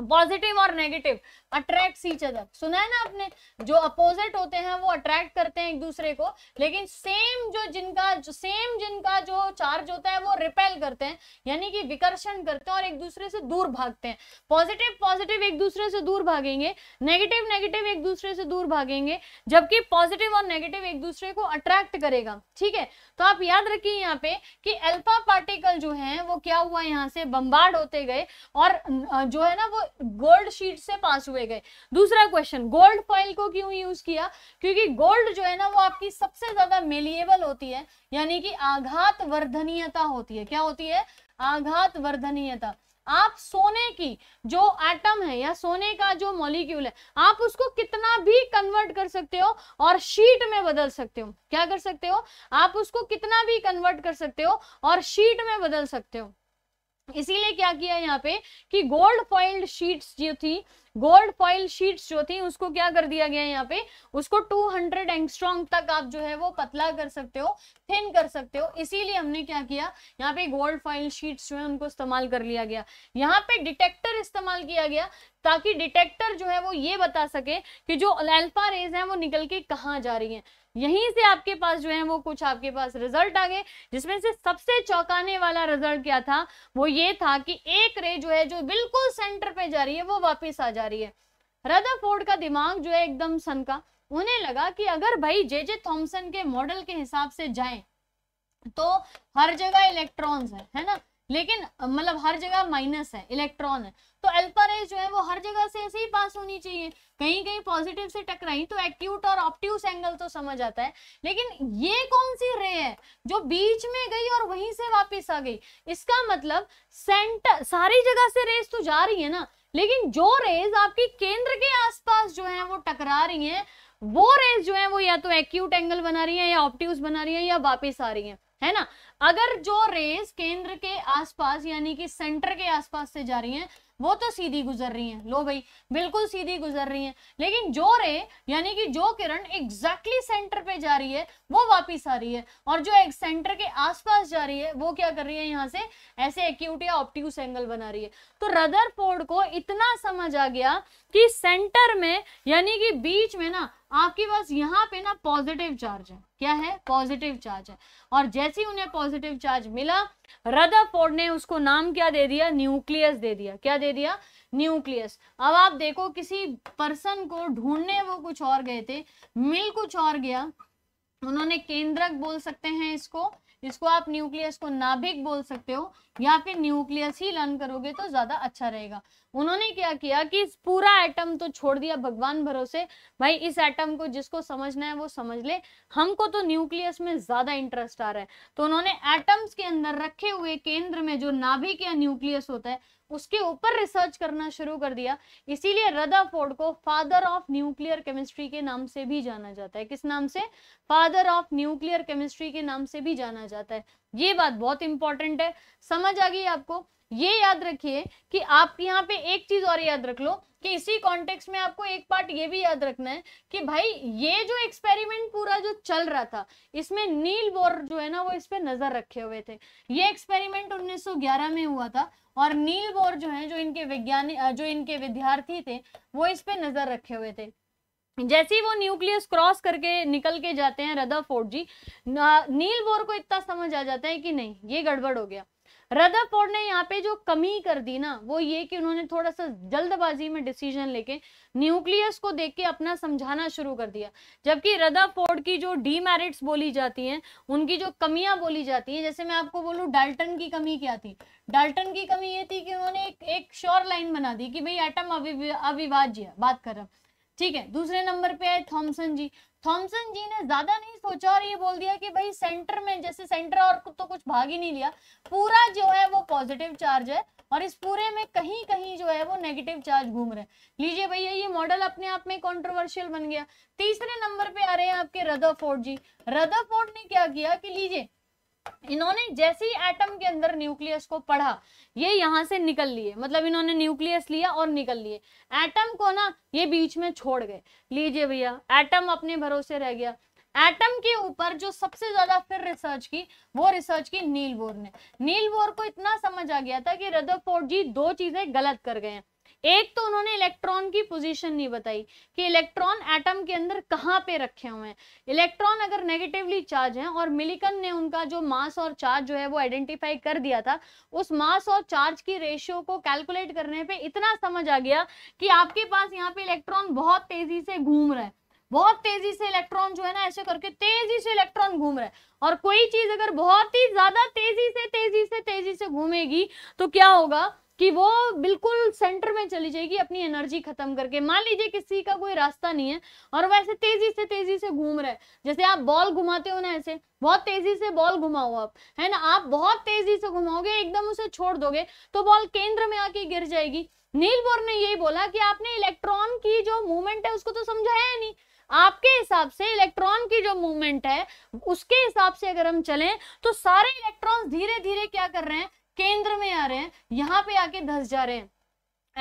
पॉजिटिव और नेगेटिव अट्रैक्ट ईच अदर सुना है ना आपने जो अपोजिट होते हैं वो अट्रैक्ट करते हैं एक दूसरे को लेकिन सेम जो जिनका जो सेम जिनका जो चार्ज होता है वो रिपेल करते हैं यानी कि विकर्षण करते हैं और एक दूसरे से दूर भागते हैं पॉजिटिव पॉजिटिव एक दूसरे से दूर भागेंगे नेगेटिव नेगेटिव एक दूसरे से दूर भागेंगे जबकि पॉजिटिव और नेगेटिव एक दूसरे को अट्रैक्ट करेगा ठीक है तो आप याद रखिए यहाँ पे कि एल्फा पार्टिकल जो है वो क्या हुआ यहाँ से बम्बार्ड होते गए और जो है ना वो गोल्ड शीट से पास हुए गए दूसरा क्वेश्चन गोल्ड फॉइल को क्यों यूज किया क्योंकि गोल्ड जो है ना वो आपकी सबसे ज्यादा मेलिएबल होती है यानी कि आघात वर्धनीयता होती है क्या होती है आघात वर्धनीयता आप सोने की जो एटम है या सोने का जो मॉलिक्यूल है आप उसको कितना भी कन्वर्ट कर सकते हो और शीट में बदल सकते हो क्या कर सकते हो आप उसको कितना भी कन्वर्ट कर सकते हो और शीट में बदल सकते हो इसीलिए क्या किया यहाँ पे कि गोल्ड फॉइल्ड शीट्स जो थी गोल्ड फॉइल शीट्स जो थी उसको क्या कर दिया गया यहाँ पे उसको 200 हंड्रेड एंगस्ट्रॉन्ग तक आप जो है वो पतला कर सकते हो थिन कर सकते हो इसीलिए हमने क्या किया यहाँ पे गोल्ड फॉइल शीट्स जो है उनको इस्तेमाल कर लिया गया यहाँ पे डिटेक्टर इस्तेमाल किया गया ताकि डिटेक्टर जो है वो ये बता सके कि जो अल्फा रेज हैं वो निकल के कहाँ जा रही हैं यहीं से आपके पास जो है वो कुछ आपके पास रिजल्ट आ गए जिसमें से सबसे चौंकाने वाला रिजल्ट क्या था वो ये था कि एक रे जो है जो बिल्कुल सेंटर पे जा रही है वो वापस आ जा रही है फोर्ड का दिमाग जो है एकदम सन का उन्हें लगा कि अगर भाई जे जे थॉम्सन के मॉडल के हिसाब से जाए तो हर जगह इलेक्ट्रॉन्स है, है ना लेकिन मतलब हर जगह माइनस है इलेक्ट्रॉन है तो अल्फा रेज जो है वो हर जगह से ऐसे ही पास होनी चाहिए कहीं कहीं पॉजिटिव से टकराई तो एक्यूट और ऑप्टिव एंगल तो समझ आता है लेकिन ये कौन सी रे है जो बीच में गई और वहीं से वापस आ गई इसका मतलब सेंटर सारी जगह से रेज तो जा रही है ना लेकिन जो रेज आपकी केंद्र के आसपास जो है वो टकरा रही है वो रेज जो है वो या तो एक्यूट एंगल बना रही है या ऑप्टिव बना रही है या वापिस आ रही है है ना अगर जो रेज केंद्र के आसपास यानी कि सेंटर के आसपास से जा रही हैं वो तो सीधी गुजर रही हैं लो भाई बिल्कुल सीधी गुजर रही हैं लेकिन जो रे यानी कि जो किरण एग्जैक्टली सेंटर पे जा रही है वो वापस आ रही है और जो एक सेंटर के आसपास जा रही है वो क्या कर रही है यहाँ से ऐसे एक्यूट या ऑप्टिक्स एंगल बना रही है तो रदर पोर्ड को इतना समझ आ गया कि सेंटर में यानी कि बीच में ना आपके पास यहाँ पे ना पॉजिटिव चार्ज है क्या है पॉजिटिव चार्ज है और जैसे ही उन्हें पॉजिटिव चार्ज मिला रदरफोर्ड ने उसको नाम क्या दे दिया न्यूक्लियस दे दिया क्या दे दिया न्यूक्लियस अब आप देखो किसी पर्सन को ढूंढने वो कुछ और गए थे मिल कुछ और गया उन्होंने केंद्रक बोल सकते हैं इसको इसको आप न्यूक्लियस को नाभिक बोल सकते हो या फिर न्यूक्लियस ही लर्न करोगे तो ज्यादा अच्छा रहेगा उन्होंने क्या किया कि इस पूरा एटम तो छोड़ दिया भगवान भरोसे भाई इस एटम को जिसको समझना है वो समझ ले हमको तो न्यूक्लियस में ज्यादा इंटरेस्ट आ रहा है तो उन्होंने एटम्स के अंदर रखे हुए केंद्र में जो नाभिक या न्यूक्लियस होता है उसके ऊपर रिसर्च करना शुरू कर दिया इसीलिए रदाफोर्ड को फादर ऑफ न्यूक्लियर केमिस्ट्री के नाम से भी जाना जाता है किस नाम से फादर ऑफ न्यूक्लियर केमिस्ट्री के नाम से भी जाना जाता है ये बात बहुत इंपॉर्टेंट है समझ आ गई आपको ये याद रखिए कि आप यहाँ पे एक चीज और याद रख लो कि इसी कॉन्टेक्स्ट में आपको एक पार्ट ये भी याद रखना है कि भाई ये जो एक्सपेरिमेंट पूरा जो चल रहा था इसमें नील बोर जो है ना वो इस पर नजर रखे हुए थे ये एक्सपेरिमेंट 1911 में हुआ था और नील बोर जो है जो इनके वैज्ञानिक जो इनके विद्यार्थी थे वो इस पे नजर रखे हुए थे जैसे ही वो न्यूक्लियस क्रॉस करके निकल के जाते हैं फोर्ट जी नील बोर को इतना समझ आ जाता है कि नहीं ये गड़बड़ हो गया रदरफोर्ड ने यहाँ पे जो कमी कर दी ना वो ये कि उन्होंने थोड़ा सा जल्दबाजी में डिसीजन लेके न्यूक्लियस को देख के अपना समझाना शुरू कर दिया जबकि रदरफोर्ड की जो डीमेरिट्स बोली जाती हैं उनकी जो कमियां बोली जाती हैं जैसे मैं आपको बोलू डाल्टन की कमी क्या थी डाल्टन की कमी ये थी कि उन्होंने एक, एक श्योर लाइन बना दी कि भाई एटम अविभाज्य बात कर रहा हूँ ठीक है दूसरे नंबर पे आए थॉमसन जी थॉमसन जी ने ज्यादा नहीं सोचा और ये बोल दिया कि भाई सेंटर में जैसे सेंटर और तो कुछ भाग ही नहीं लिया पूरा जो है वो पॉजिटिव चार्ज है और इस पूरे में कहीं कहीं जो है वो नेगेटिव चार्ज घूम रहे हैं लीजिए भैया ये मॉडल अपने आप में कंट्रोवर्शियल बन गया तीसरे नंबर पे आ रहे हैं आपके रदरफोर्ड जी रदरफोर्ड ने क्या किया कि लीजिए इन्होंने जैसे ही एटम के अंदर न्यूक्लियस को पढ़ा ये यहां से निकल लिए मतलब इन्होंने न्यूक्लियस लिया और निकल लिए एटम को ना ये बीच में छोड़ गए लीजिए भैया एटम अपने भरोसे रह गया एटम के ऊपर जो सबसे ज्यादा फिर रिसर्च की वो रिसर्च की नील बोर ने नील बोर को इतना समझ आ गया था कि रदरफोर्ड जी दो चीजें गलत कर गए हैं एक तो उन्होंने इलेक्ट्रॉन की पोजीशन नहीं बताई कि इलेक्ट्रॉन एटम के अंदर कहाँ पे रखे हुए हैं इलेक्ट्रॉन अगर नेगेटिवली चार्ज हैं और मिलिकन ने उनका जो मास और चार्ज जो है वो आइडेंटिफाई कर दिया था उस मास और चार्ज की रेशियो को कैलकुलेट करने पे इतना समझ आ गया कि आपके पास यहाँ पे इलेक्ट्रॉन बहुत तेजी से घूम रहे हैं बहुत तेजी से इलेक्ट्रॉन जो है ना ऐसे करके तेजी से इलेक्ट्रॉन घूम रहे है और कोई चीज अगर बहुत ही ज्यादा तेजी से तेजी से तेजी से घूमेगी तो क्या होगा कि वो बिल्कुल सेंटर में चली जाएगी अपनी एनर्जी खत्म करके मान लीजिए किसी का कोई रास्ता नहीं है और वो ऐसे तेजी से तेजी से घूम रहे जैसे आप बॉल घुमाते हो ना ऐसे बहुत तेजी से बॉल घुमाओ आप है ना आप बहुत तेजी से घुमाओगे एकदम उसे छोड़ दोगे तो बॉल केंद्र में आके गिर जाएगी नील बोर ने यही बोला कि आपने इलेक्ट्रॉन की जो मूवमेंट है उसको तो समझाया नहीं आपके हिसाब से इलेक्ट्रॉन की जो मूवमेंट है उसके हिसाब से अगर हम चलें तो सारे इलेक्ट्रॉन धीरे धीरे क्या कर रहे हैं केंद्र में आ रहे हैं यहाँ पे आके धस जा रहे हैं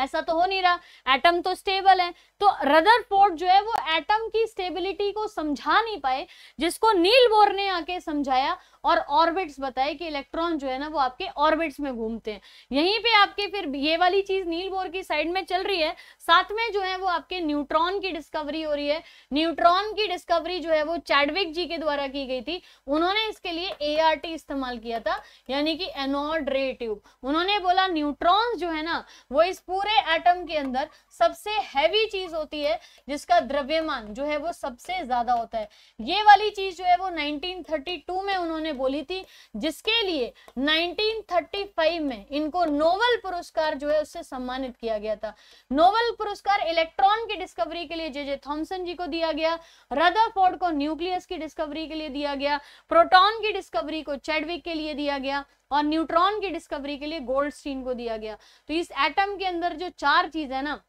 ऐसा तो हो नहीं रहा एटम तो स्टेबल है तो रदरफोर्ड जो है वो एटम की स्टेबिलिटी को समझा नहीं पाए जिसको नील बोर ने आके समझाया और ऑर्बिट्स बताए कि इलेक्ट्रॉन जो है ना वो आपके ऑर्बिट्स में घूमते हैं यहीं पे आपके फिर ये वाली चीज नील बोर की साइड में चल रही है साथ में जो है वो आपके न्यूट्रॉन की डिस्कवरी हो रही है न्यूट्रॉन की डिस्कवरी जो है वो चैडविक जी के द्वारा की गई थी उन्होंने इसके लिए ए इस्तेमाल किया था यानी कि एनोड रे ट्यूब उन्होंने बोला न्यूट्रॉन जो है ना वो इस पूरे एटम के अंदर सबसे हैवी चीज होती है जिसका द्रव्यमान जो है वो सबसे ज्यादा होता है ये वाली चीज जो है वो 1932 में उन्होंने बोली थी जिसके लिए 1935 में इनको नोबल पुरस्कार जो है उससे सम्मानित किया गया था नोबल पुरस्कार इलेक्ट्रॉन की डिस्कवरी के लिए जे जे थॉम्सन जी को दिया गया रदरफोर्ड को न्यूक्लियस की डिस्कवरी के लिए दिया गया प्रोटोन की डिस्कवरी को चैडविक के लिए दिया गया और न्यूट्रॉन की डिस्कवरी के लिए गोल्डस्टीन को दिया गया तो इस एटम के अंदर जो चार चीज है ना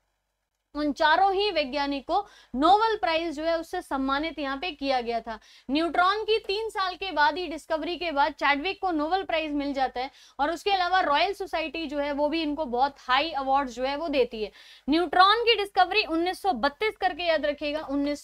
उन चारों ही वैज्ञानिक को नोबल प्राइज जो है उससे सम्मानित यहाँ पे किया गया था न्यूट्रॉन की तीन साल के बाद ही डिस्कवरी के बाद चैडविक को नोबल प्राइज मिल जाता है और उसके अलावा रॉयल सोसाइटी जो है वो भी इनको बहुत हाई अवार्ड जो है वो देती है न्यूट्रॉन की डिस्कवरी उन्नीस करके याद रखेगा उन्नीस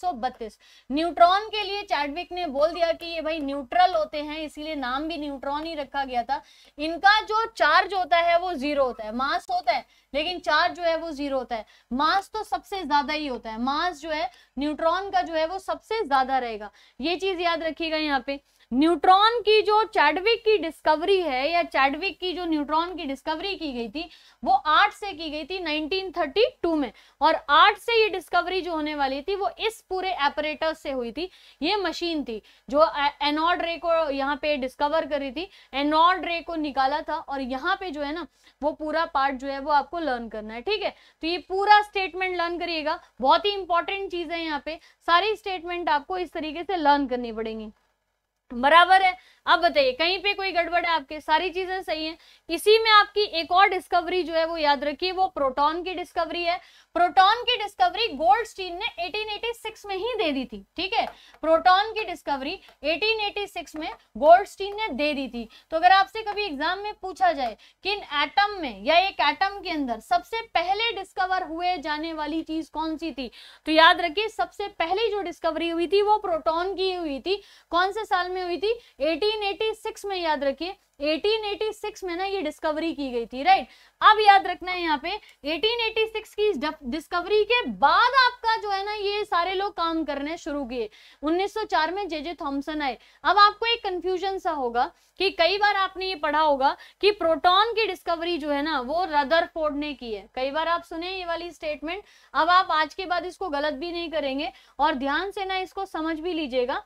न्यूट्रॉन के लिए चैडविक ने बोल दिया कि ये भाई न्यूट्रल होते हैं इसीलिए नाम भी न्यूट्रॉन ही रखा गया था इनका जो चार्ज होता है वो जीरो होता है मास होता है लेकिन चार्ज जो है वो जीरो होता है मास तो सबसे ज्यादा ही होता है मास जो है न्यूट्रॉन का जो है वो सबसे ज्यादा रहेगा ये चीज याद रखिएगा यहाँ पे न्यूट्रॉन की जो चैडविक की डिस्कवरी है या चैडविक की जो न्यूट्रॉन की डिस्कवरी की गई थी वो आठ से की गई थी 1932 में और आर्ट से ये डिस्कवरी जो होने वाली थी वो इस पूरे एपरेटर से हुई थी ये मशीन थी जो एनॉड रे को यहाँ पे डिस्कवर करी थी एनॉड रे को निकाला था और यहाँ पे जो है ना वो पूरा पार्ट जो है वो आपको लर्न करना है ठीक है तो ये पूरा स्टेटमेंट लर्न करिएगा बहुत ही इंपॉर्टेंट चीज है यहाँ पे सारी स्टेटमेंट आपको इस तरीके से लर्न करनी पड़ेंगी बराबर है अब बताइए कहीं पे कोई गड़बड़ है आपके सारी चीजें सही हैं इसी में आपकी एक और डिस्कवरी जो है वो याद रखिए वो प्रोटॉन की डिस्कवरी है प्रोटॉन की डिस्कवरी गोल्डस्टीन ने 1886 में ही दे दी थी ठीक है प्रोटॉन की डिस्कवरी 1886 में गोल्डस्टीन ने दे दी थी तो अगर आपसे कभी एग्जाम में पूछा जाए कि एटम में या एक एटम के अंदर सबसे पहले डिस्कवर हुए जाने वाली चीज कौन सी थी तो याद रखिए सबसे पहली जो डिस्कवरी हुई थी वो प्रोटोन की हुई थी कौन से साल में में हुई थी 1886 में याद रखिए 1886 में ना ये डिस्कवरी की गई थी राइट अब याद रखना है यहाँ पे 1886 की डिस्कवरी के बाद आपका जो है ना ये सारे लोग काम करने शुरू किए 1904 में जे जे थॉम्सन आए अब आपको एक कंफ्यूजन सा होगा कि कई बार आपने ये पढ़ा होगा कि प्रोटॉन की डिस्कवरी जो है ना वो रदर ने की है कई बार आप सुने ये वाली स्टेटमेंट अब आप आज के बाद इसको गलत भी नहीं करेंगे और ध्यान से ना इसको समझ भी लीजिएगा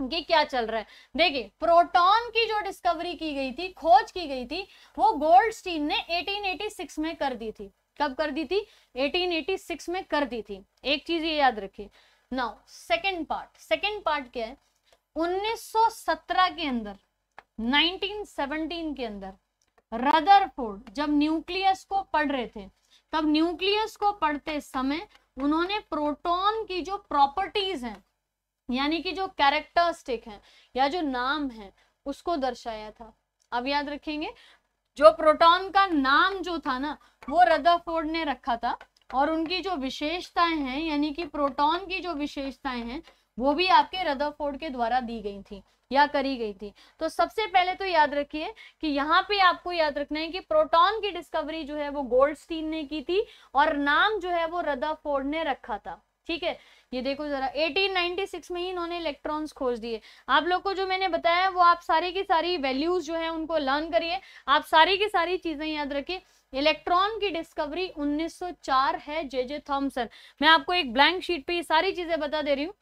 कि क्या चल रहा है देखिए प्रोटॉन की जो डिस्कवरी की गई थी खोज की गई थी वो गोल्डस्टीन ने 1886 में कर दी थी कब कर दी थी 1886 में कर दी थी एक चीज ये याद रखिए now second part second part क्या है 1917 के अंदर 1917 के अंदर रदरफोर्ड जब न्यूक्लियस को पढ़ रहे थे तब न्यूक्लियस को पढ़ते समय उन्होंने प्रोटॉन की जो प्रॉपर्टीज हैं यानी कि जो कैरेक्टरिस्टिक है या जो नाम है उसको दर्शाया था अब याद रखेंगे जो प्रोटॉन का नाम जो था ना वो रदरफोर्ड ने रखा था और उनकी जो विशेषताएं हैं यानी कि प्रोटॉन की जो विशेषताएं हैं वो भी आपके रदरफोर्ड के द्वारा दी गई थी या करी गई थी तो सबसे पहले तो याद रखिए कि यहाँ पे आपको याद रखना है कि प्रोटॉन की डिस्कवरी जो है वो गोल्डस्टीन ने की थी और नाम जो है वो रदरफोर्ड ने रखा था ठीक है ये देखो जरा 1896 में ही इन्होंने इलेक्ट्रॉन्स खोज दिए आप लोग को जो मैंने बताया वो आप सारी की सारी वैल्यूज जो है उनको लर्न करिए आप सारी की सारी चीजें याद रखिए इलेक्ट्रॉन की डिस्कवरी 1904 है जे जे थॉम्सन मैं आपको एक ब्लैंक शीट पे ये सारी चीजें बता दे रही हूँ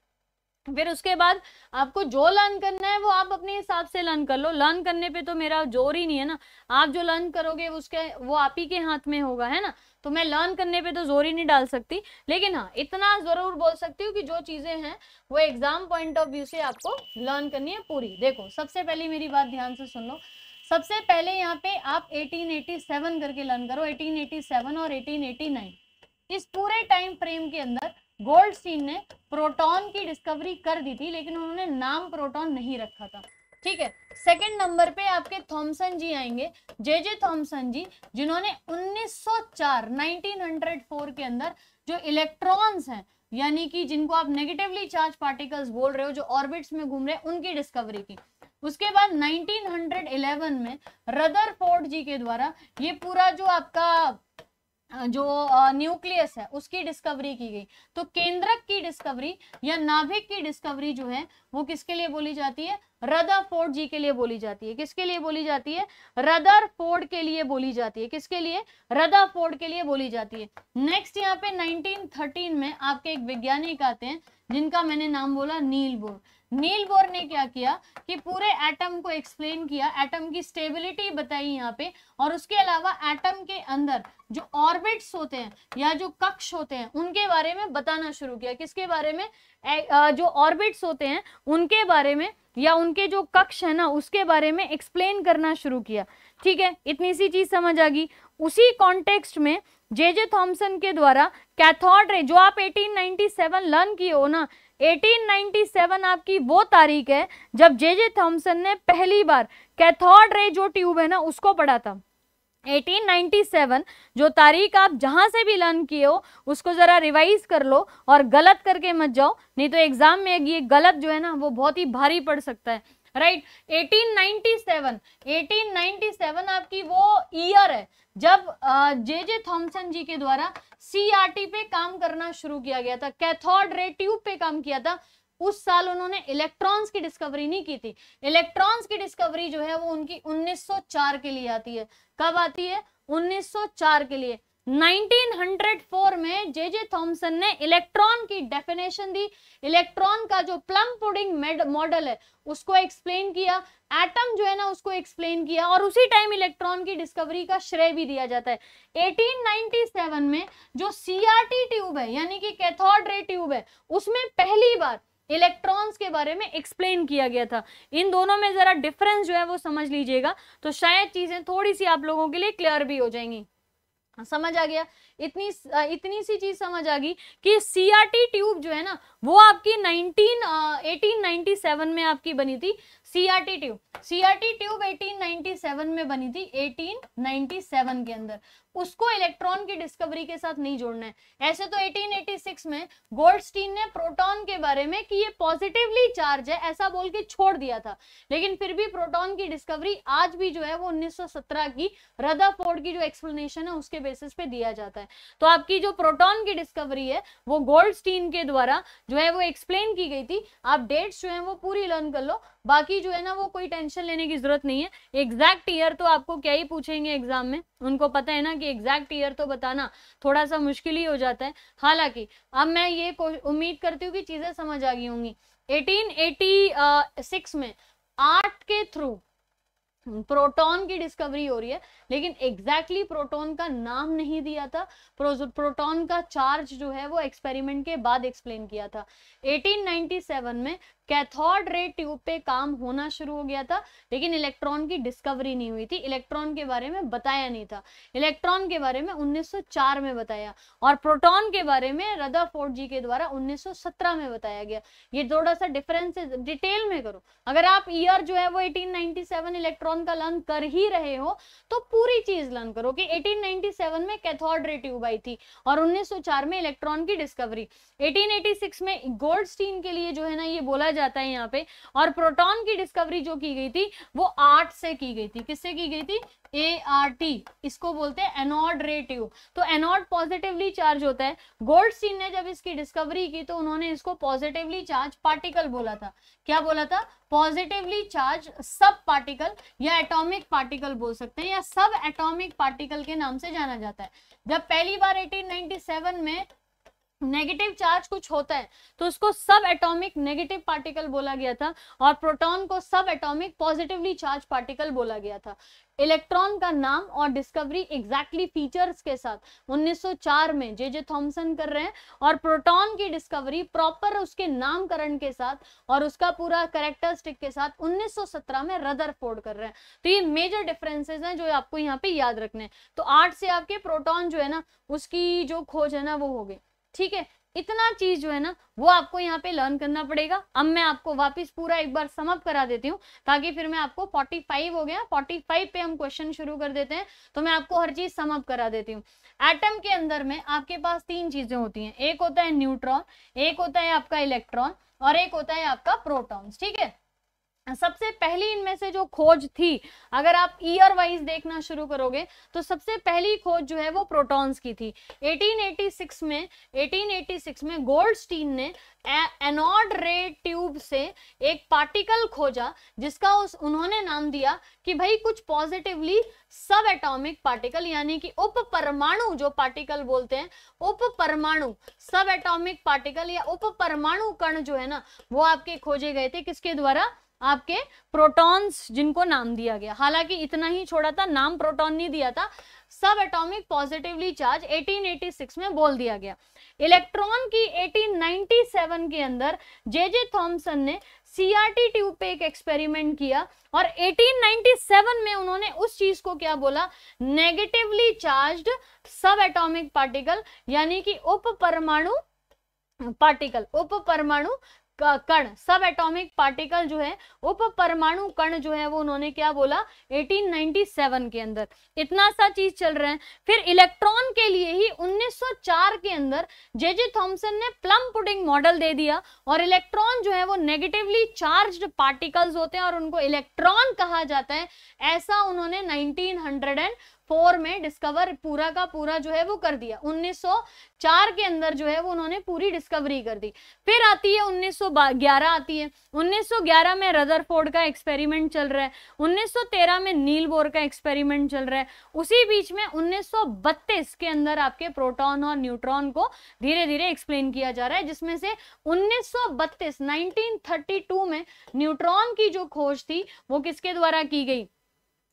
फिर उसके बाद आपको जो लर्न करना है वो आप अपने हिसाब से लर्न कर लो लर्न करने पे तो मेरा जोर ही नहीं है ना आप जो लर्न करोगे उसके वो आप ही के हाथ में होगा है ना तो मैं लर्न करने पे तो जोर ही नहीं डाल सकती लेकिन हाँ इतना जरूर बोल सकती हूँ कि जो चीज़ें हैं वो एग्जाम पॉइंट ऑफ व्यू से आपको लर्न करनी है पूरी देखो सबसे पहले मेरी बात ध्यान से सुन लो सबसे पहले यहाँ पे आप एटीन करके लर्न करो एटीन और एटीन इस पूरे टाइम फ्रेम के अंदर गोल्डस्टीन ने प्रोटॉन की डिस्कवरी कर दी थी लेकिन उन्होंने नाम प्रोटॉन नहीं रखा था ठीक है सेकंड नंबर पे आपके थॉमसन जी आएंगे जे जे थॉमसन जी जिन्होंने 1904 1904 के अंदर जो इलेक्ट्रॉन्स हैं यानी कि जिनको आप नेगेटिवली चार्ज पार्टिकल्स बोल रहे हो जो ऑर्बिट्स में घूम रहे हैं उनकी डिस्कवरी की उसके बाद 1911 में रदरफोर्ड जी के द्वारा ये पूरा जो आपका जो न्यूक्लियस है उसकी डिस्कवरी की गई तो केंद्रक की डिस्कवरी या नाभिक की डिस्कवरी जो है वो किसके लिए बोली जाती है फोर्ड जी के लिए बोली जाती है किसके लिए बोली जाती है फोर्ड के लिए बोली जाती है किसके लिए फोर्ड के लिए बोली जाती है नेक्स्ट यहाँ पे 1913 में आपके एक वैज्ञानिक आते हैं जिनका मैंने नाम बोला नील बोर नील गोर ने क्या किया कि पूरे एटम को एक्सप्लेन किया एटम की स्टेबिलिटी बताई यहाँ पे और उसके अलावा एटम के अंदर जो ऑर्बिट्स होते हैं या जो कक्ष होते हैं उनके बारे में बताना शुरू किया किसके बारे में जो ऑर्बिट्स होते हैं उनके बारे में या उनके जो कक्ष है ना उसके बारे में एक्सप्लेन करना शुरू किया ठीक है इतनी सी चीज समझ आ गई उसी कॉन्टेक्स्ट में जे जे थॉम्सन के द्वारा कैथोड रे जो आप 1897 लर्न किए हो ना 1897 आपकी वो तारीख है जब जे जे थॉम्सन ने पहली बार कैथोड रे जो ट्यूब है ना उसको पढ़ा था 1897 जो तारीख आप जहां से भी लर्न किए हो उसको ज़रा रिवाइज कर लो और गलत करके मत जाओ नहीं तो एग्ज़ाम में ये गलत जो है ना वो बहुत ही भारी पड़ सकता है राइट right? 1897 1897 आपकी वो ईयर है जब जे जे थॉम्सन जी के द्वारा सीआरटी पे काम करना शुरू किया गया था कैथोड रे ट्यूब पे काम किया था उस साल उन्होंने इलेक्ट्रॉन्स की डिस्कवरी नहीं की थी इलेक्ट्रॉन्स की डिस्कवरी जो है वो उनकी 1904 के लिए आती है कब आती है 1904 के लिए 1904 में जे जे थॉम्सन ने इलेक्ट्रॉन की डेफिनेशन दी इलेक्ट्रॉन का जो प्लम पुडिंग मॉडल है उसको एक्सप्लेन किया एटम जो है ना उसको एक्सप्लेन किया और उसी टाइम इलेक्ट्रॉन की डिस्कवरी का श्रेय भी दिया जाता है 1897 में जो सीआरटी ट्यूब है यानी कि कैथोड रे ट्यूब है उसमें पहली बार इलेक्ट्रॉन्स के बारे में एक्सप्लेन किया गया था इन दोनों में जरा डिफरेंस जो है वो समझ लीजिएगा तो शायद चीजें थोड़ी सी आप लोगों के लिए क्लियर भी हो जाएंगी हाँ, समझ आ गया इतनी इतनी सी चीज समझ आ गई कि सीआरटी ट्यूब जो है ना वो आपकी 19 1897 में आपकी बनी थी सीआरटी ट्यूब सीआरटी ट्यूब 1897 में बनी थी 1897 के अंदर उसको इलेक्ट्रॉन की डिस्कवरी के साथ नहीं जोड़ना है ऐसे तो 1886 में गोल्डस्टीन ने प्रोटॉन के बारे में कि ये पॉजिटिवली चार्ज है ऐसा बोल के छोड़ दिया था लेकिन फिर भी प्रोटॉन की डिस्कवरी आज भी जो है वो 1917 की रदा की जो एक्सप्लेनेशन है उसके बेसिस पे दिया जाता है जाता है तो आपकी जो प्रोटॉन की डिस्कवरी है वो गोल्ड के द्वारा जो है वो एक्सप्लेन की गई थी आप डेट्स जो है वो पूरी लर्न कर लो बाकी जो है ना वो कोई टेंशन लेने की जरूरत नहीं है एग्जैक्ट ईयर तो आपको क्या ही पूछेंगे एग्जाम में उनको पता है ना कि एग्जैक्ट ईयर तो बताना थोड़ा सा मुश्किल ही हो जाता है हालांकि अब मैं ये उम्मीद करती हूँ कि चीजें समझ आ गई होंगी 1886 uh, में आर्ट के थ्रू प्रोटॉन की डिस्कवरी हो रही है लेकिन एग्जैक्टली exactly प्रोटॉन का नाम नहीं दिया था प्रोटॉन का चार्ज जो है वो एक्सपेरिमेंट के बाद एक्सप्लेन किया था 1897 में कैथोड रे ट्यूब पे काम होना शुरू हो गया था लेकिन इलेक्ट्रॉन की डिस्कवरी नहीं हुई थी इलेक्ट्रॉन के बारे में बताया नहीं था इलेक्ट्रॉन के बारे में 1904 में बताया और प्रोटॉन के बारे में फोर्ट जी के द्वारा 1917 में बताया गया ये थोड़ा सा डिफरेंस डिटेल में करो अगर आप ईयर जो है वो 1897 इलेक्ट्रॉन का लर्न कर ही रहे हो तो पूरी चीज लर्न करो कि एटीन में कैथोड रे ट्यूब आई थी और उन्नीस में इलेक्ट्रॉन की डिस्कवरी एटीन में गोल्डस्टीन के लिए जो है ना ये बोला जाता है यहाँ पे और प्रोटोन की डिस्कवरी जो की गई थी वो आर्ट से की गई थी किससे की गई थी ए आर टी इसको बोलते हैं एनॉड रेटिव तो एनॉड पॉजिटिवली चार्ज होता है गोल्ड सीन ने जब इसकी डिस्कवरी की तो उन्होंने इसको पॉजिटिवली चार्ज पार्टिकल बोला था क्या बोला था पॉजिटिवली चार्ज सब पार्टिकल या एटॉमिक पार्टिकल बोल सकते हैं या सब एटॉमिक पार्टिकल के नाम से जाना जाता है जब पहली बार 1897 में नेगेटिव चार्ज कुछ होता है तो उसको सब एटॉमिक नेगेटिव पार्टिकल बोला गया था और प्रोटॉन को सब एटॉमिक पॉजिटिवली चार्ज पार्टिकल बोला गया था इलेक्ट्रॉन का नाम और डिस्कवरी एग्जैक्टली फीचर्स के साथ 1904 में जे जे थॉमसन कर रहे हैं और प्रोटॉन की डिस्कवरी प्रॉपर उसके नामकरण के साथ और उसका पूरा करेक्टरिस्टिक के साथ 1917 में फोर्ड कर रहे हैं तो ये मेजर डिफरेंसेस हैं जो आपको यहाँ पे याद रखने हैं तो आर्ट से आपके प्रोटॉन जो है ना उसकी जो खोज है ना वो हो गई ठीक है इतना चीज जो है ना वो आपको यहाँ पे लर्न करना पड़ेगा अब मैं आपको वापस पूरा एक बार समअप करा देती हूँ ताकि फिर मैं आपको 45 हो गया 45 पे हम क्वेश्चन शुरू कर देते हैं तो मैं आपको हर चीज समअप करा देती हूँ एटम के अंदर में आपके पास तीन चीजें होती हैं एक होता है न्यूट्रॉन एक होता है आपका इलेक्ट्रॉन और एक होता है आपका प्रोटॉन्स ठीक है सबसे पहली इनमें से जो खोज थी अगर आप ईयर वाइज देखना शुरू करोगे तो सबसे पहली खोज जो है वो प्रोटॉन्स की थी 1886 में 1886 में गोल्डस्टीन ने एनोड रे ट्यूब से एक पार्टिकल खोजा जिसका उस उन्होंने नाम दिया कि भाई कुछ पॉजिटिवली सब एटॉमिक पार्टिकल यानी कि उप परमाणु जो पार्टिकल बोलते हैं उप परमाणु सब एटॉमिक पार्टिकल या उप परमाणु कण जो है ना वो आपके खोजे गए थे किसके द्वारा आपके प्रोटॉन्स जिनको नाम दिया गया हालांकि इतना ही छोड़ा था नाम प्रोटॉन नहीं दिया था सब एटॉमिक पॉजिटिवली चार्ज 1886 में बोल दिया गया इलेक्ट्रॉन की 1897 के अंदर जे जे थॉम्सन ने सीआरटी ट्यूब पे एक एक्सपेरिमेंट किया और 1897 में उन्होंने उस चीज को क्या बोला negatively charged subatomic particle यानी कि उप परमाणु पार्टिकल उप परमाणु कण सब एटॉमिक पार्टिकल जो है उप परमाणु कण जो है वो उन्होंने क्या बोला 1897 के अंदर इतना सा चीज चल रहा है फिर इलेक्ट्रॉन के लिए ही 1904 के अंदर जे जे थॉम्सन ने प्लम पुडिंग मॉडल दे दिया और इलेक्ट्रॉन जो है वो नेगेटिवली चार्ज पार्टिकल्स होते हैं और उनको इलेक्ट्रॉन कहा जाता है ऐसा उन्होंने नाइनटीन 1904 में डिस्कवर पूरा का पूरा जो है वो कर दिया 1904 के अंदर जो है वो उन्होंने पूरी डिस्कवरी कर दी फिर आती है 1911 आती है 1911 में रदरफोर्ड का एक्सपेरिमेंट चल रहा है 1913 में नील बोर का एक्सपेरिमेंट चल रहा है उसी बीच में उन्नीस के अंदर आपके प्रोटोन और न्यूट्रॉन को धीरे धीरे एक्सप्लेन किया जा रहा है जिसमें से उन्नीस सौ में न्यूट्रॉन की जो खोज थी वो किसके द्वारा की गई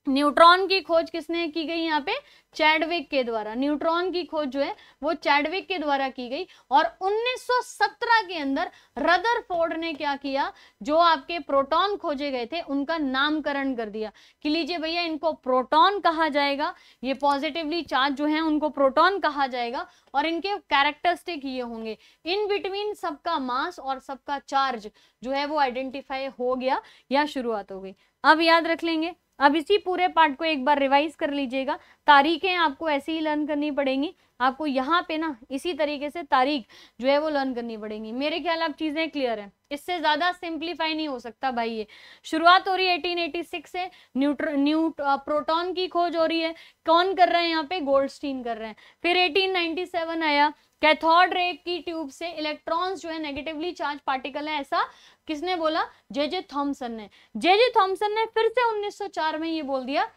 न्यूट्रॉन की खोज किसने की गई यहाँ पे चैडविक के द्वारा न्यूट्रॉन की खोज जो है वो चैडविक के द्वारा की गई और 1917 के अंदर रदरफोर्ड ने क्या किया जो आपके प्रोटॉन खोजे गए थे उनका नामकरण कर दिया कि लीजिए भैया इनको प्रोटॉन कहा जाएगा ये पॉजिटिवली चार्ज जो है उनको प्रोटॉन कहा जाएगा और इनके कैरेक्टरिस्टिक ये होंगे इन बिटवीन सबका मास और सबका चार्ज जो है वो आइडेंटिफाई हो गया या शुरुआत हो गई अब याद रख लेंगे अब इसी पूरे पार्ट को एक बार रिवाइज कर लीजिएगा तारीखें आपको ऐसे ही लर्न करनी पड़ेंगी आपको यहाँ पे ना इसी तरीके से तारीख जो है वो लर्न करनी पड़ेगी मेरे ख्याल आप चीज़ें क्लियर हैं इससे ज़्यादा सिंप्लीफाई नहीं हो सकता भाई ये शुरुआत हो रही है एटीन से न्यूट्र न्यू प्रोटोन की खोज हो रही है कौन कर रहे हैं यहाँ पे गोल्ड कर रहे हैं फिर एटीन आया कैथोड रे की ट्यूब से इलेक्ट्रॉन्स जो है नेगेटिवली चार्ज पार्टिकल है ऐसा किसने बोला जे जे थॉम्सन ने जे जे थॉम्सन ने फिर से 1904 में ये बोल दिया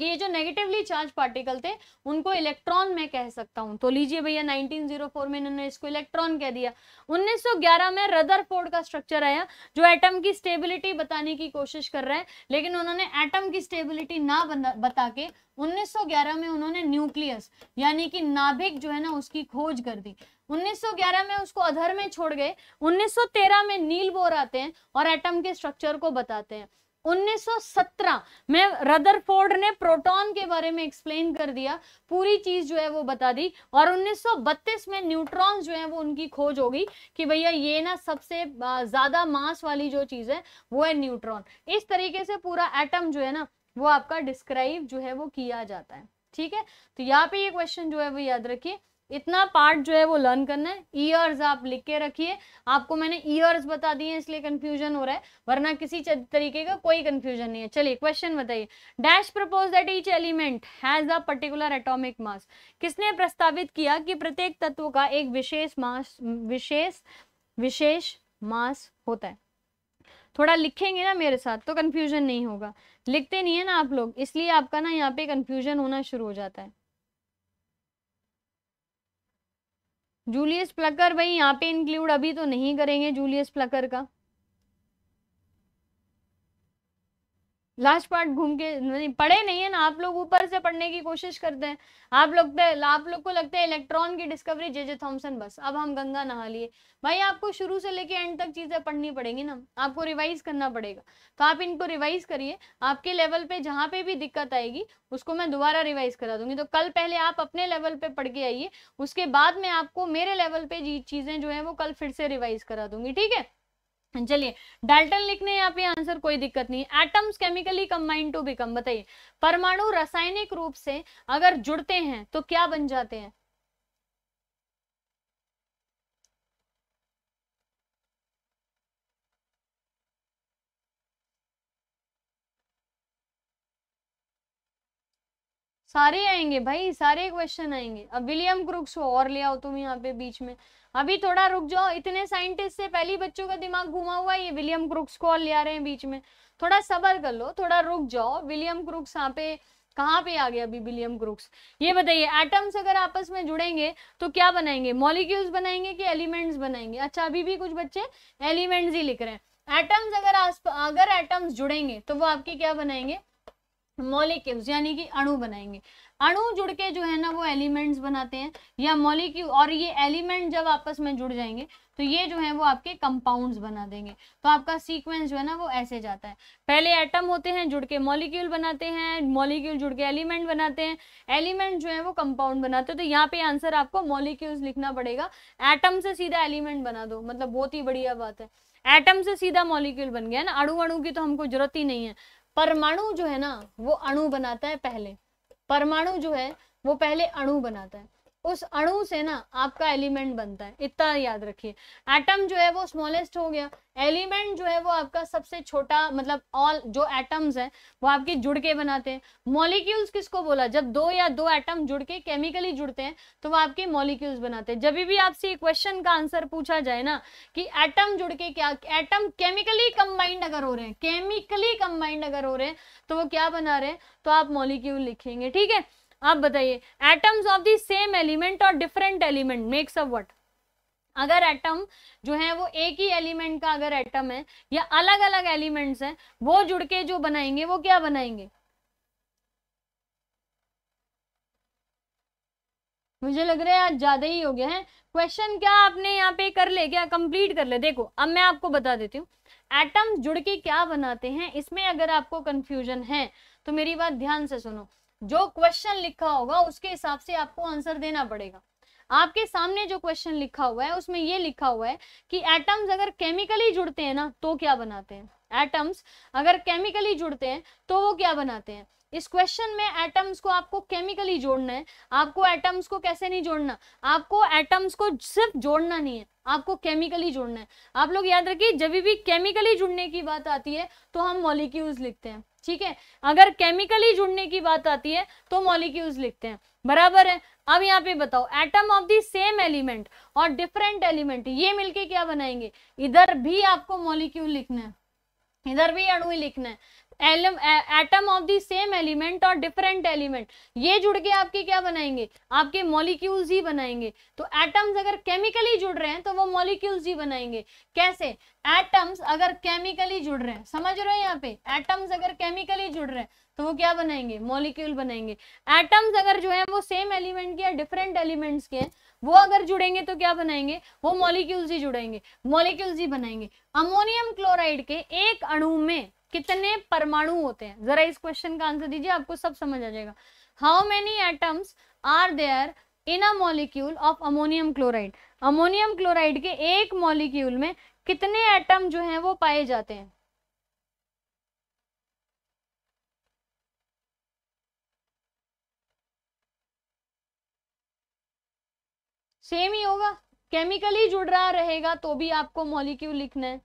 ये जो नेगेटिवली चार्ज पार्टिकल थे उनको इलेक्ट्रॉन में कह सकता हूँ तो लीजिए भैया 1904 में इन्होंने इसको इलेक्ट्रॉन कह दिया 1911 में रदरफोर्ड का स्ट्रक्चर आया जो एटम की स्टेबिलिटी बताने की कोशिश कर रहे हैं लेकिन उन्होंने एटम की स्टेबिलिटी ना बता के 1911 में उन्होंने न्यूक्लियस यानी कि नाभिक जो है ना उसकी खोज कर दी 1911 में उसको अधर में छोड़ गए 1913 में नील बोर आते हैं और एटम के स्ट्रक्चर को बताते हैं 1917 में रदरफोर्ड ने प्रोटॉन के बारे में एक्सप्लेन कर दिया पूरी चीज जो है वो बता दी और 1932 में न्यूट्रॉन जो है वो उनकी खोज होगी कि भैया ये ना सबसे ज्यादा मास वाली जो चीज है वो है न्यूट्रॉन इस तरीके से पूरा एटम जो है ना वो आपका डिस्क्राइब जो है वो किया जाता है ठीक है तो यहाँ पे ये क्वेश्चन जो है वो याद रखिए इतना पार्ट जो है वो लर्न करना है ईयर्स आप लिख के रखिए आपको मैंने ईयर्स बता दिए इसलिए कंफ्यूजन हो रहा है वरना किसी तरीके का कोई कंफ्यूजन नहीं है चलिए क्वेश्चन बताइए dash propose that each element has a particular atomic mass किसने प्रस्तावित किया कि प्रत्येक तत्व का एक विशेष मास विशेष विशेष मास होता है थोड़ा लिखेंगे ना मेरे साथ तो कन्फ्यूजन नहीं होगा लिखते नहीं है ना आप लोग इसलिए आपका ना यहाँ पे कन्फ्यूजन होना शुरू हो जाता है जूलियस प्लकर भाई यहाँ पे इंक्लूड अभी तो नहीं करेंगे जूलियस प्लकर का लास्ट पार्ट घूम के नहीं पढ़े नहीं है ना आप लोग ऊपर से पढ़ने की कोशिश करते हैं आप लोग आप लोग को लगता है इलेक्ट्रॉन की डिस्कवरी जे जे थॉम्सन बस अब हम गंगा नहा लिए भाई आपको शुरू से लेके एंड तक चीज़ें पढ़नी पड़ेंगी ना आपको रिवाइज करना पड़ेगा तो आप इनको रिवाइज करिए आपके लेवल पे जहाँ पे भी दिक्कत आएगी उसको मैं दोबारा रिवाइज करा दूंगी तो कल पहले आप अपने लेवल पे पढ़ के आइए उसके बाद में आपको मेरे लेवल पे चीज़ें जो है वो कल फिर से रिवाइज करा दूंगी ठीक है चलिए डाल्टन लिखने यहाँ पे आंसर कोई दिक्कत नहीं atoms chemically combined to become बताइए परमाणु रासायनिक रूप से अगर जुड़ते हैं तो क्या बन जाते हैं सारे आएंगे भाई सारे क्वेश्चन आएंगे अब विलियम क्रुक्स को और ले आओ तुम यहाँ पे बीच में अभी थोड़ा रुक जाओ इतने साइंटिस्ट से पहले बच्चों का दिमाग घुमा हुआ है ये विलियम क्रुक्स को ले आ रहे हैं बीच में थोड़ा सबर कर लो थोड़ा रुक जाओ विलियम क्रुक्स यहाँ पे कहाँ पे आ गया अभी विलियम क्रुक्स ये बताइए एटम्स अगर आपस में जुड़ेंगे तो क्या बनाएंगे मॉलिक्यूल्स बनाएंगे कि एलिमेंट्स बनाएंगे अच्छा अभी भी कुछ बच्चे एलिमेंट्स ही लिख रहे हैं एटम्स अगर आस अगर एटम्स जुड़ेंगे तो वो आपके क्या बनाएंगे मॉलिक्यूल्स यानी कि अणु बनाएंगे अणु जुड़ के जो है ना वो एलिमेंट्स बनाते हैं या मॉलिक्यूल और ये एलिमेंट जब आपस में जुड़ जाएंगे तो ये जो है वो आपके कंपाउंड्स बना देंगे तो आपका सीक्वेंस जो है ना वो ऐसे जाता है पहले एटम होते हैं जुड़ के मॉलिक्यूल बनाते हैं मॉलिक्यूल जुड़ के एलिमेंट बनाते हैं एलिमेंट जो है वो कंपाउंड बनाते हैं तो यहाँ पे आंसर आपको मॉलिक्यूल्स लिखना पड़ेगा एटम से सीधा एलिमेंट बना दो मतलब बहुत ही बढ़िया बात है एटम से सीधा मॉलिक्यूल बन गया ना अणु अणु की तो हमको जरूरत ही नहीं है परमाणु जो है ना वो अणु बनाता है पहले परमाणु जो है वो पहले अणु बनाता है उस अणु से ना आपका एलिमेंट बनता है इतना याद रखिए एटम जो है वो स्मॉलेस्ट हो गया एलिमेंट जो है वो आपका सबसे छोटा मतलब ऑल जो एटम्स है वो आपकी जुड़ के बनाते हैं मॉलिक्यूल्स किसको बोला जब दो या दो एटम जुड़ के केमिकली जुड़ते हैं तो वो आपके मॉलिक्यूल्स बनाते हैं जब भी आपसे क्वेश्चन का आंसर पूछा जाए ना कि एटम जुड़ के क्या एटम केमिकली कंबाइंड अगर हो रहे हैं केमिकली कंबाइंड अगर हो रहे हैं तो वो क्या बना रहे हैं तो आप मॉलिक्यूल लिखेंगे ठीक है आप बताइए atoms of the same element और different element makes a what अगर एटम जो है वो एक ही एलिमेंट का अगर एटम है या अलग अलग एलिमेंट्स हैं वो जुड़ के जो बनाएंगे वो क्या बनाएंगे मुझे लग रहा है आज ज्यादा ही हो गया है क्वेश्चन क्या आपने यहाँ पे कर ले क्या कंप्लीट कर ले देखो अब मैं आपको बता देती हूँ एटम जुड़ के क्या बनाते हैं इसमें अगर आपको कंफ्यूजन है तो मेरी बात ध्यान से सुनो जो क्वेश्चन लिखा होगा उसके हिसाब से आपको आंसर देना पड़ेगा आपके सामने जो क्वेश्चन लिखा हुआ है उसमें ये लिखा हुआ है कि एटम्स अगर केमिकली जुड़ते हैं ना तो क्या बनाते हैं एटम्स अगर केमिकली जुड़ते हैं तो वो क्या बनाते हैं इस क्वेश्चन में एटम्स को आपको केमिकली जोड़ना है आपको एटम्स को कैसे नहीं जोड़ना आपको एटम्स को सिर्फ जोड़ना नहीं है आपको केमिकली जोड़ना है आप लोग याद रखिए जब भी केमिकली जुड़ने की बात आती है तो हम मॉलिक्यूल्स लिखते हैं ठीक है अगर केमिकली जुड़ने की बात आती है तो मॉलिक्यूल्स लिखते हैं बराबर है अब यहाँ पे बताओ atom of the same element और डिफरेंट एलिमेंट ये मिलके क्या बनाएंगे इधर भी आपको मॉलिक्यूल लिखना है इधर भी अणु लिखना है atom of the same element और डिफरेंट एलिमेंट ये जुड़ के आपके क्या बनाएंगे आपके मॉलिक्यूल्स ही बनाएंगे तो एटम्स अगर केमिकली जुड़ रहे हैं तो वो मॉलिक्यूल्स ही बनाएंगे कैसे एटम्स अगर केमिकली जुड़ रहे हैं समझ रहे हैं यहाँ पे एटम्स अगर केमिकली जुड़ रहे हैं तो वो क्या बनाएंगे मॉलिक्यूल बनाएंगे एटम्स अगर जो है वो सेम एलिमेंट के या डिफरेंट एलिमेंट्स के हैं वो अगर जुड़ेंगे तो क्या बनाएंगे वो मॉलिक्यूल्स ही जुड़ेंगे मॉलिक्यूल्स ही बनाएंगे अमोनियम क्लोराइड के एक अणु में कितने परमाणु होते हैं जरा इस क्वेश्चन का आंसर दीजिए आपको सब समझ आ जाएगा how many atoms are there in a molecule of ammonium chloride ammonium chloride के एक मॉलिक्यूल में कितने एटम जो हैं वो पाए जाते हैं सेम ही होगा केमिकली जुड़ रहा रहेगा तो भी आपको मॉलिक्यूल लिखना है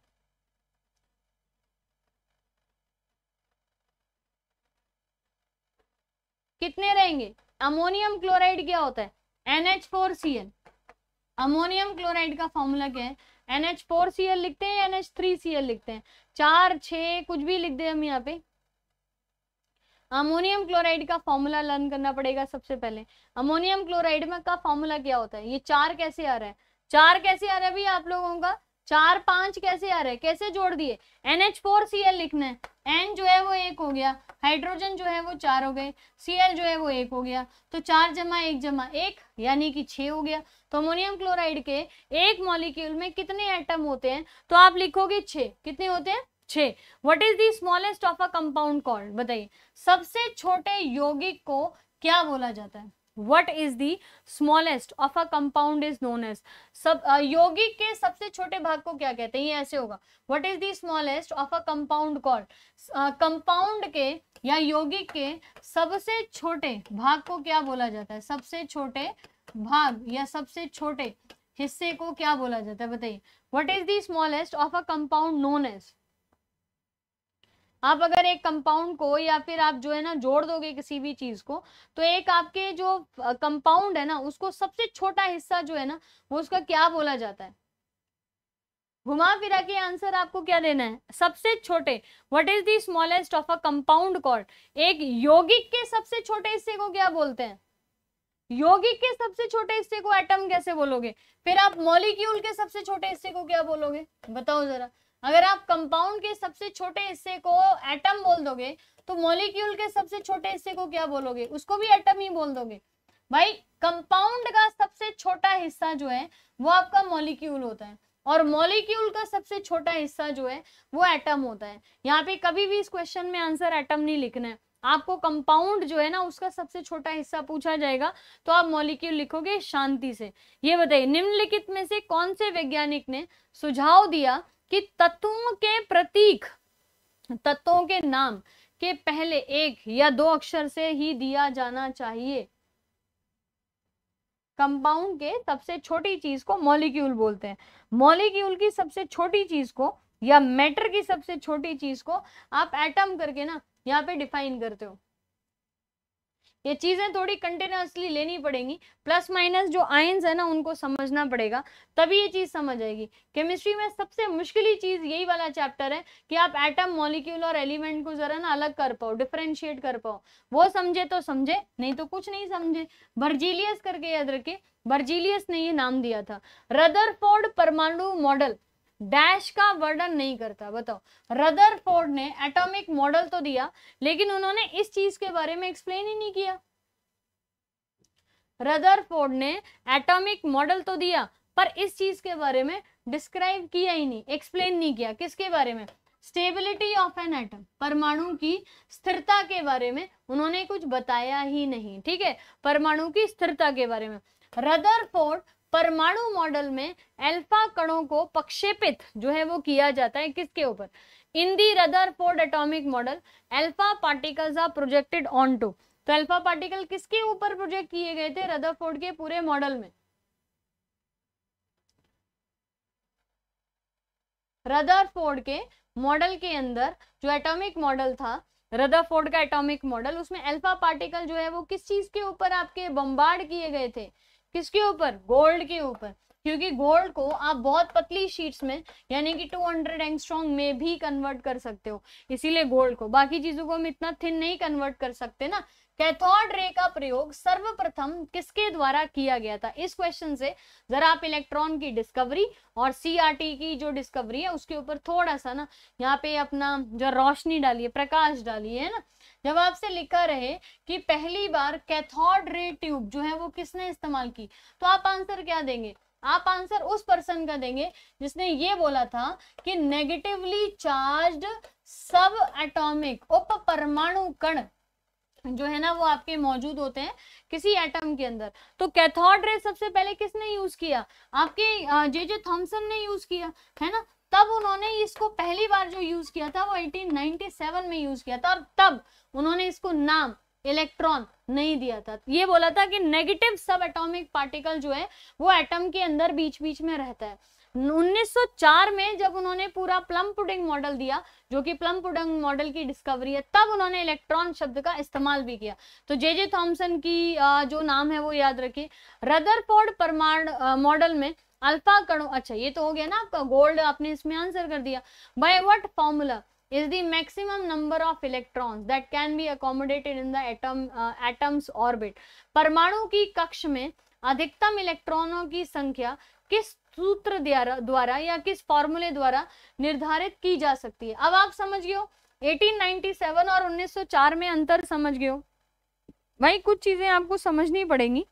कितने रहेंगे अमोनियम क्लोराइड क्या होता है एन अमोनियम क्लोराइड का फॉर्मूला क्या है N H four C L लिखते हैं N H three C L लिखते हैं चार छ कुछ भी लिख दे हम यहाँ पे अमोनियम क्लोराइड का फॉर्मूला लर्न करना पड़ेगा सबसे पहले अमोनियम क्लोराइड में का फॉर्मूला क्या होता है ये चार कैसे आ रहा है चार कैसे आ रहा है भी आप लोगों का चार पांच कैसे आ रहे कैसे जोड़ दिए N H four C L लिखना है एन जो है वो एक हो गया हाइड्रोजन जो है वो चार हो गए सी एल जो है वो एक हो गया तो चार जमा एक जमा एक यानी कि छ हो गया तो अमोनियम क्लोराइड के एक मॉलिक्यूल में कितने एटम होते हैं तो आप लिखोगे छ कितने होते हैं छ what is the smallest of a compound called बताइए सबसे छोटे यौगिक को क्या बोला जाता है what is the smallest of a compound is known as सब यौगिक के सबसे छोटे भाग को क्या कहते हैं ये ऐसे होगा what is the smallest of a compound call compound के या यौगिक के सबसे छोटे भाग को क्या बोला जाता है सबसे छोटे भाग या सबसे छोटे हिस्से को क्या बोला जाता है बताइए what is the smallest of a compound known as आप अगर एक कंपाउंड को या फिर आप जो है ना जोड़ दोगे किसी भी चीज को तो एक आपके जो कंपाउंड है ना उसको सबसे छोटा हिस्सा जो है ना वो उसका क्या बोला जाता है घुमा फिरा के आंसर आपको क्या देना है सबसे छोटे what is the smallest of a compound called एक यौगिक के सबसे छोटे हिस्से को क्या बोलते हैं यौगिक के सबसे छोटे हिस्से को एटम कैसे बोलोगे फिर आप मॉलिक्यूल के सबसे छोटे हिस्से को क्या बोलोगे बताओ जरा अगर आप कंपाउंड के सबसे छोटे हिस्से को एटम बोल दोगे तो मॉलिक्यूल के सबसे छोटे हिस्से को क्या बोलोगे उसको भी एटम ही बोल दोगे भाई कंपाउंड का सबसे छोटा हिस्सा जो है वो आपका मॉलिक्यूल होता है और मॉलिक्यूल का सबसे छोटा हिस्सा जो है वो एटम होता है यहाँ पे कभी भी इस क्वेश्चन में आंसर एटम नहीं लिखना है आपको कंपाउंड जो है ना उसका सबसे छोटा हिस्सा पूछा जाएगा तो आप मॉलिक्यूल लिखोगे शांति से ये बताइए निम्नलिखित में से कौन से वैज्ञानिक ने सुझाव दिया कि तत्वों के प्रतीक तत्वों के नाम के पहले एक या दो अक्षर से ही दिया जाना चाहिए कंपाउंड के सबसे छोटी चीज को मॉलिक्यूल बोलते हैं मॉलिक्यूल की सबसे छोटी चीज को या मैटर की सबसे छोटी चीज को आप एटम करके ना यहाँ पे डिफाइन करते हो ये चीज़ें थोड़ी कंटिन्यूसली लेनी पड़ेंगी प्लस माइनस जो आयंस है ना उनको समझना पड़ेगा तभी ये चीज़ समझ आएगी केमिस्ट्री में सबसे मुश्किल चीज़ यही वाला चैप्टर है कि आप एटम मॉलिक्यूल और एलिमेंट को ज़रा ना अलग कर पाओ डिफ्रेंशिएट कर पाओ वो समझे तो समझे नहीं तो कुछ नहीं समझे बर्जीलियस करके याद रखे बर्जीलियस ने ये नाम दिया था रदरफोर्ड परमाणु मॉडल डैश का वर्णन नहीं करता बताओ फोर्ड ने एटॉमिक मॉडल तो दिया लेकिन उन्होंने इस चीज के बारे में एक्सप्लेन ही नहीं किया रदरफोर्ड ने एटॉमिक मॉडल तो दिया पर इस चीज के बारे में डिस्क्राइब किया ही नहीं एक्सप्लेन नहीं किया किसके बारे में स्टेबिलिटी ऑफ एन एटम परमाणु की स्थिरता के बारे में उन्होंने कुछ बताया ही नहीं ठीक है परमाणु की स्थिरता के बारे में रदरफोर्ड परमाणु मॉडल में अल्फा कणों को प्रक्षेपित जो है वो किया जाता है किसके ऊपर in the Rutherford atomic model alpha particles are projected on to तो एल्फा पार्टिकल किसके ऊपर प्रोजेक्ट किए गए थे रदर फोर्ड के पूरे मॉडल में रदर फोर्ड के मॉडल के अंदर जो एटॉमिक मॉडल था फोर्ड का एटॉमिक मॉडल उसमें अल्फा पार्टिकल जो है वो किस चीज के ऊपर आपके बम्बार्ड किए गए थे किसके ऊपर गोल्ड के ऊपर क्योंकि गोल्ड को आप बहुत पतली शीट्स में यानी कि 200 हंड्रेड एंग में भी कन्वर्ट कर सकते हो इसीलिए गोल्ड को बाकी चीजों को हम इतना थिन नहीं कन्वर्ट कर सकते ना कैथोड रे का प्रयोग सर्वप्रथम किसके द्वारा किया गया था इस क्वेश्चन से जरा आप इलेक्ट्रॉन की डिस्कवरी और सीआरटी की जो डिस्कवरी है उसके ऊपर थोड़ा सा ना यहाँ पे अपना जो रोशनी डालिए प्रकाश डालिए है ना जब आपसे लिखा रहे कि पहली बार कैथोड रे ट्यूब जो है वो किसने इस्तेमाल की तो आप आंसर क्या देंगे आप आंसर उस पर्सन का देंगे जिसने ये बोला था कि नेगेटिवली चार्ज्ड सब एटॉमिक उप परमाणु कण जो है ना वो आपके मौजूद होते हैं किसी एटम के अंदर तो कैथोड रे सबसे पहले किसने यूज किया आपके जे जे थॉम्सन ने यूज किया है ना तब उन्होंने इसको पहली बार जो यूज किया था वो 1897 में यूज किया था और तब उन्होंने इसको नाम इलेक्ट्रॉन नहीं दिया था ये बोला था कि नेगेटिव सब एटॉमिक पार्टिकल जो है वो एटम के अंदर बीच बीच में रहता है 1904 में जब उन्होंने पूरा प्लम पुडिंग मॉडल दिया जो कि प्लम पुडिंग मॉडल की डिस्कवरी है तब उन्होंने इलेक्ट्रॉन शब्द का इस्तेमाल भी किया तो जे जे थॉम्सन की जो नाम है वो याद रखिए रदरफोर्ड परमाणु मॉडल में अल्फा कणों अच्छा ये तो हो गया ना आपका गोल्ड आपने इसमें आंसर कर दिया by what formula is the maximum number of electrons that can be accommodated in the atom atoms orbit परमाणु की कक्ष में अधिकतम इलेक्ट्रॉनों की संख्या किस सूत्र द्वारा या किस फॉर्मूले द्वारा निर्धारित की जा सकती है अब आप समझ गए हो 1897 और 1904 में अंतर समझ गए हो भाई कुछ चीजें आपको समझनी पड़ेंगी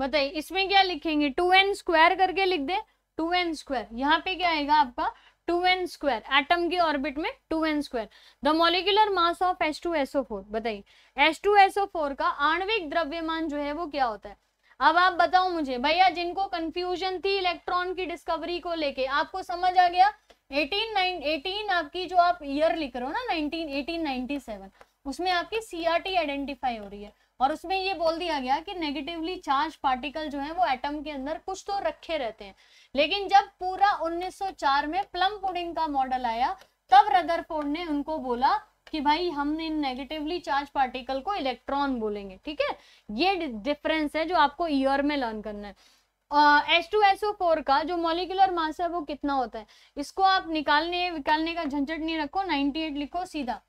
बताइए इसमें क्या लिखेंगे टू एन स्क्वायर करके लिख दे टू एन स्क्वायर यहाँ पे क्या आएगा आपका टू एन स्क्वायर एटम की ऑर्बिट में two N square the molecular mass of S two S O four बताइए एस टू एसओ फोर का आणविक द्रव्यमान जो है वो क्या होता है अब आप बताओ मुझे भैया जिनको कंफ्यूजन थी इलेक्ट्रॉन की डिस्कवरी को लेके आपको समझ आ गया 18 9 18 आपकी जो आप ईयर लिख रहे हो ना 19 1897 उसमें आपकी सीआरटी आइडेंटिफाई हो रही है और उसमें ये बोल दिया गया कि नेगेटिवली चार्ज पार्टिकल जो है वो एटम के अंदर कुछ तो रखे रहते हैं लेकिन जब पूरा 1904 में प्लम पुडिंग का मॉडल आया तब रदर ने उनको बोला कि भाई हम इन नेगेटिवली चार्ज पार्टिकल को इलेक्ट्रॉन बोलेंगे ठीक है ये डिफरेंस है जो आपको ईयर में लर्न करना है S two S O four का जो मॉलिकुलर मास है वो कितना होता है इसको आप निकालने निकालने का झंझट नहीं रखो 98 लिखो सीधा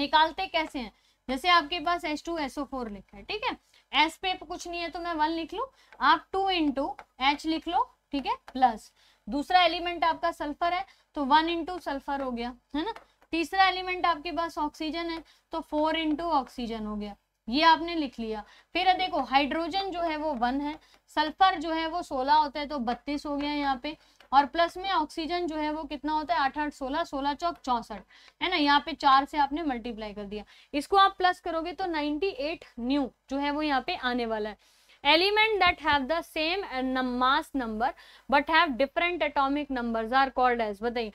निकालते कैसे हैं जैसे आपके पास एस टू एसओ फोर लिखा है ठीक है एस पे कुछ नहीं है तो मैं वन लिख लू आप टू इंटू एच लिख लो ठीक है प्लस दूसरा एलिमेंट आपका सल्फर है तो वन इंटू सल्फर हो गया है ना तीसरा एलिमेंट आपके पास ऑक्सीजन है तो फोर इंटू ऑक्सीजन हो गया ये आपने लिख लिया फिर देखो हाइड्रोजन जो है वो वन है सल्फर जो है वो सोलह होता है तो बत्तीस हो गया यहाँ पे और प्लस में ऑक्सीजन जो है वो कितना होता है आठ आठ सोलह सोलह चौक चौसठ है ना यहाँ पे चार से आपने मल्टीप्लाई कर दिया इसको आप प्लस करोगे तो नाइनटी एट न्यू जो है वो यहाँ पे आने वाला है element that have the same mass number but have different atomic numbers are called as बताइए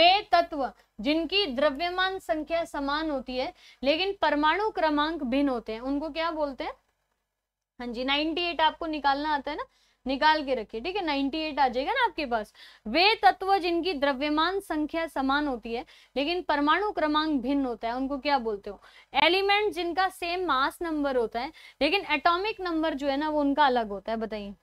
वे तत्व जिनकी द्रव्यमान संख्या समान होती है लेकिन परमाणु क्रमांक भिन्न होते हैं उनको क्या बोलते हैं हाँ जी 98 आपको निकालना आता है ना निकाल के रखिए ठीक है 98 आ जाएगा ना आपके पास वे तत्व जिनकी द्रव्यमान संख्या समान होती है लेकिन परमाणु क्रमांक भिन्न होता है उनको क्या बोलते हो एलिमेंट जिनका सेम मास नंबर होता है लेकिन एटॉमिक नंबर जो है ना वो उनका अलग होता है बताइए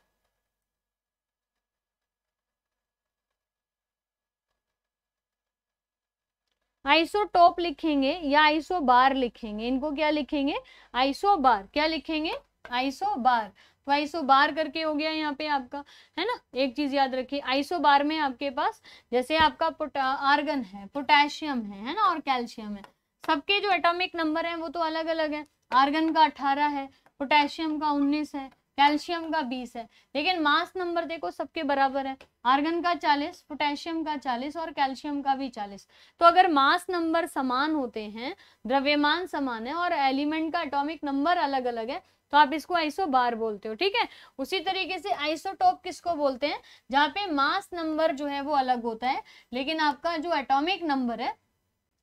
आइसोटोप लिखेंगे या आइसो बार लिखेंगे इनको क्या लिखेंगे आइसो बार क्या लिखेंगे आइसो बार तो आइसो बार करके हो गया यहाँ पे आपका है ना एक चीज याद रखिए आइसो बार में आपके पास जैसे आपका आर्गन है पोटेशियम है है ना और कैल्शियम है सबके जो एटॉमिक नंबर हैं वो तो अलग अलग है आर्गन का अठारह है पोटेशियम का उन्नीस है कैल्शियम का बीस है लेकिन मास नंबर देखो सबके बराबर है आर्गन का चालीस पोटेशियम का चालीस और कैल्शियम का भी चालीस तो अगर मास नंबर समान होते हैं द्रव्यमान समान है और एलिमेंट का एटॉमिक नंबर अलग अलग है तो आप इसको आइसोबार बोलते हो ठीक है उसी तरीके से आइसोटोप किसको बोलते हैं जहाँ पे मास नंबर जो है वो अलग होता है लेकिन आपका जो एटॉमिक नंबर है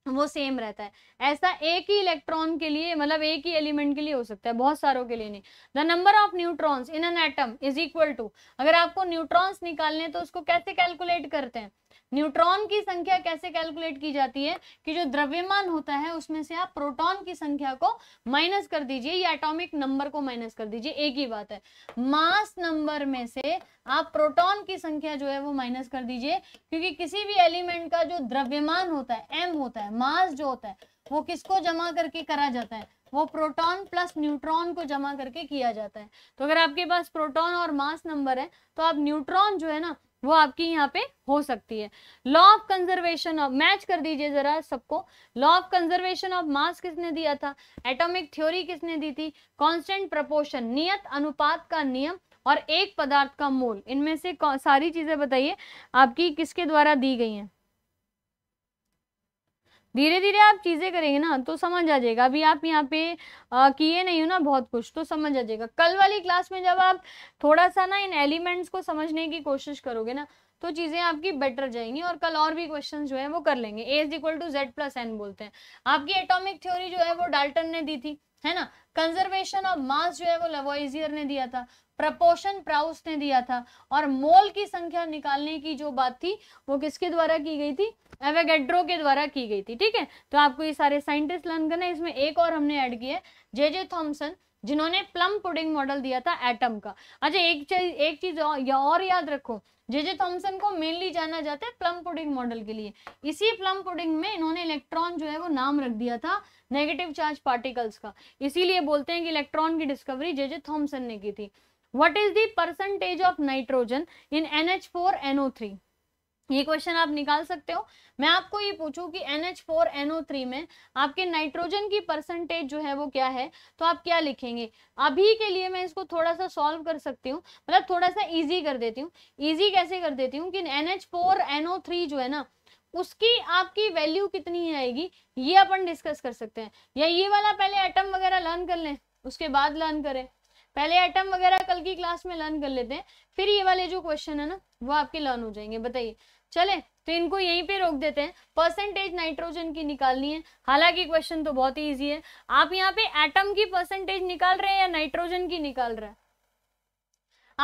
वो सेम रहता है ऐसा एक ही इलेक्ट्रॉन के लिए मतलब एक ही एलिमेंट के लिए हो सकता है बहुत सारों के लिए नहीं the number of neutrons in an atom is equal to अगर आपको न्यूट्रॉन्स निकालने तो उसको कैसे कैलकुलेट करते हैं न्यूट्रॉन की संख्या कैसे कैलकुलेट की जाती है कि जो द्रव्यमान होता है उसमें से आप प्रोटॉन की संख्या को माइनस कर दीजिए या एटॉमिक नंबर को माइनस कर दीजिए एक ही बात है मास नंबर में से आप प्रोटॉन की संख्या जो है वो माइनस कर दीजिए क्योंकि किसी भी एलिमेंट का जो द्रव्यमान होता है एम होता है मास जो होता है वो किसको जमा करके करा जाता है वो प्रोटॉन प्लस न्यूट्रॉन को जमा करके किया जाता है तो अगर आपके पास प्रोटॉन और मास नंबर है तो आप न्यूट्रॉन जो है ना वो आपकी यहाँ पे हो सकती है law of conservation of match कर दीजिए जरा सबको law of conservation of mass किसने दिया था एटॉमिक थ्योरी किसने दी थी कांस्टेंट प्रपोर्शन नियत अनुपात का नियम और एक पदार्थ का मोल इनमें से सारी चीजें बताइए आपकी किसके द्वारा दी गई हैं धीरे धीरे आप चीज़ें करेंगे ना तो समझ आ जाएगा अभी आप यहाँ पे किए नहीं हो ना बहुत कुछ तो समझ आ जाएगा कल वाली क्लास में जब आप थोड़ा सा ना इन एलिमेंट्स को समझने की कोशिश करोगे ना तो चीज़ें आपकी बेटर जाएंगी और कल और भी क्वेश्चन जो है वो कर लेंगे A is equal to Z plus N बोलते हैं आपकी एटोमिक थ्योरी जो है वो डाल्टन ने दी थी है ना कंजर्वेशन ऑफ मास जो है वो लवोइजियर ने दिया था प्रपोशन प्राउस ने दिया था और मोल की संख्या निकालने की जो बात थी वो किसके द्वारा की गई थी एवेगेड्रो के द्वारा की गई थी ठीक है तो आपको ये सारे साइंटिस्ट लर्न करना है इसमें एक और हमने ऐड किया है जे जे थॉम्सन जिन्होंने प्लम पुडिंग मॉडल दिया था एटम का अच्छा एक चीज एक चीज और, और याद रखो जे जे थॉम्सन को मेनली जाना जाता है प्लम पुडिंग मॉडल के लिए इसी प्लम पुडिंग में इन्होंने इलेक्ट्रॉन जो है वो नाम रख दिया था नेगेटिव चार्ज पार्टिकल्स का इसीलिए बोलते हैं कि इलेक्ट्रॉन की डिस्कवरी जे जे थॉम्सन ने की थी of nitrogen in N H four N O three ये क्वेश्चन आप निकाल सकते हो मैं आपको ये पूछूं कि NH4NO3 में आपके नाइट्रोजन की परसेंटेज जो है वो क्या है तो आप क्या लिखेंगे अभी के लिए मैं इसको थोड़ा सा सॉल्व कर सकती हूँ मतलब थोड़ा सा इजी कर देती हूँ इजी कैसे कर देती हूँ कि NH4NO3 जो है ना उसकी आपकी वैल्यू कितनी आएगी ये अपन डिस्कस कर सकते हैं या ये वाला पहले एटम वगैरह लर्न कर लें उसके बाद लर्न करें पहले एटम वगैरह कल की क्लास में लर्न कर लेते हैं फिर ये वाले जो क्वेश्चन है ना वो आपके लर्न हो जाएंगे बताइए चले तो इनको यहीं पे रोक देते हैं परसेंटेज नाइट्रोजन की निकालनी है हालांकि क्वेश्चन तो बहुत ही ईजी है आप यहाँ पे एटम की परसेंटेज निकाल रहे हैं या नाइट्रोजन की निकाल रहे हैं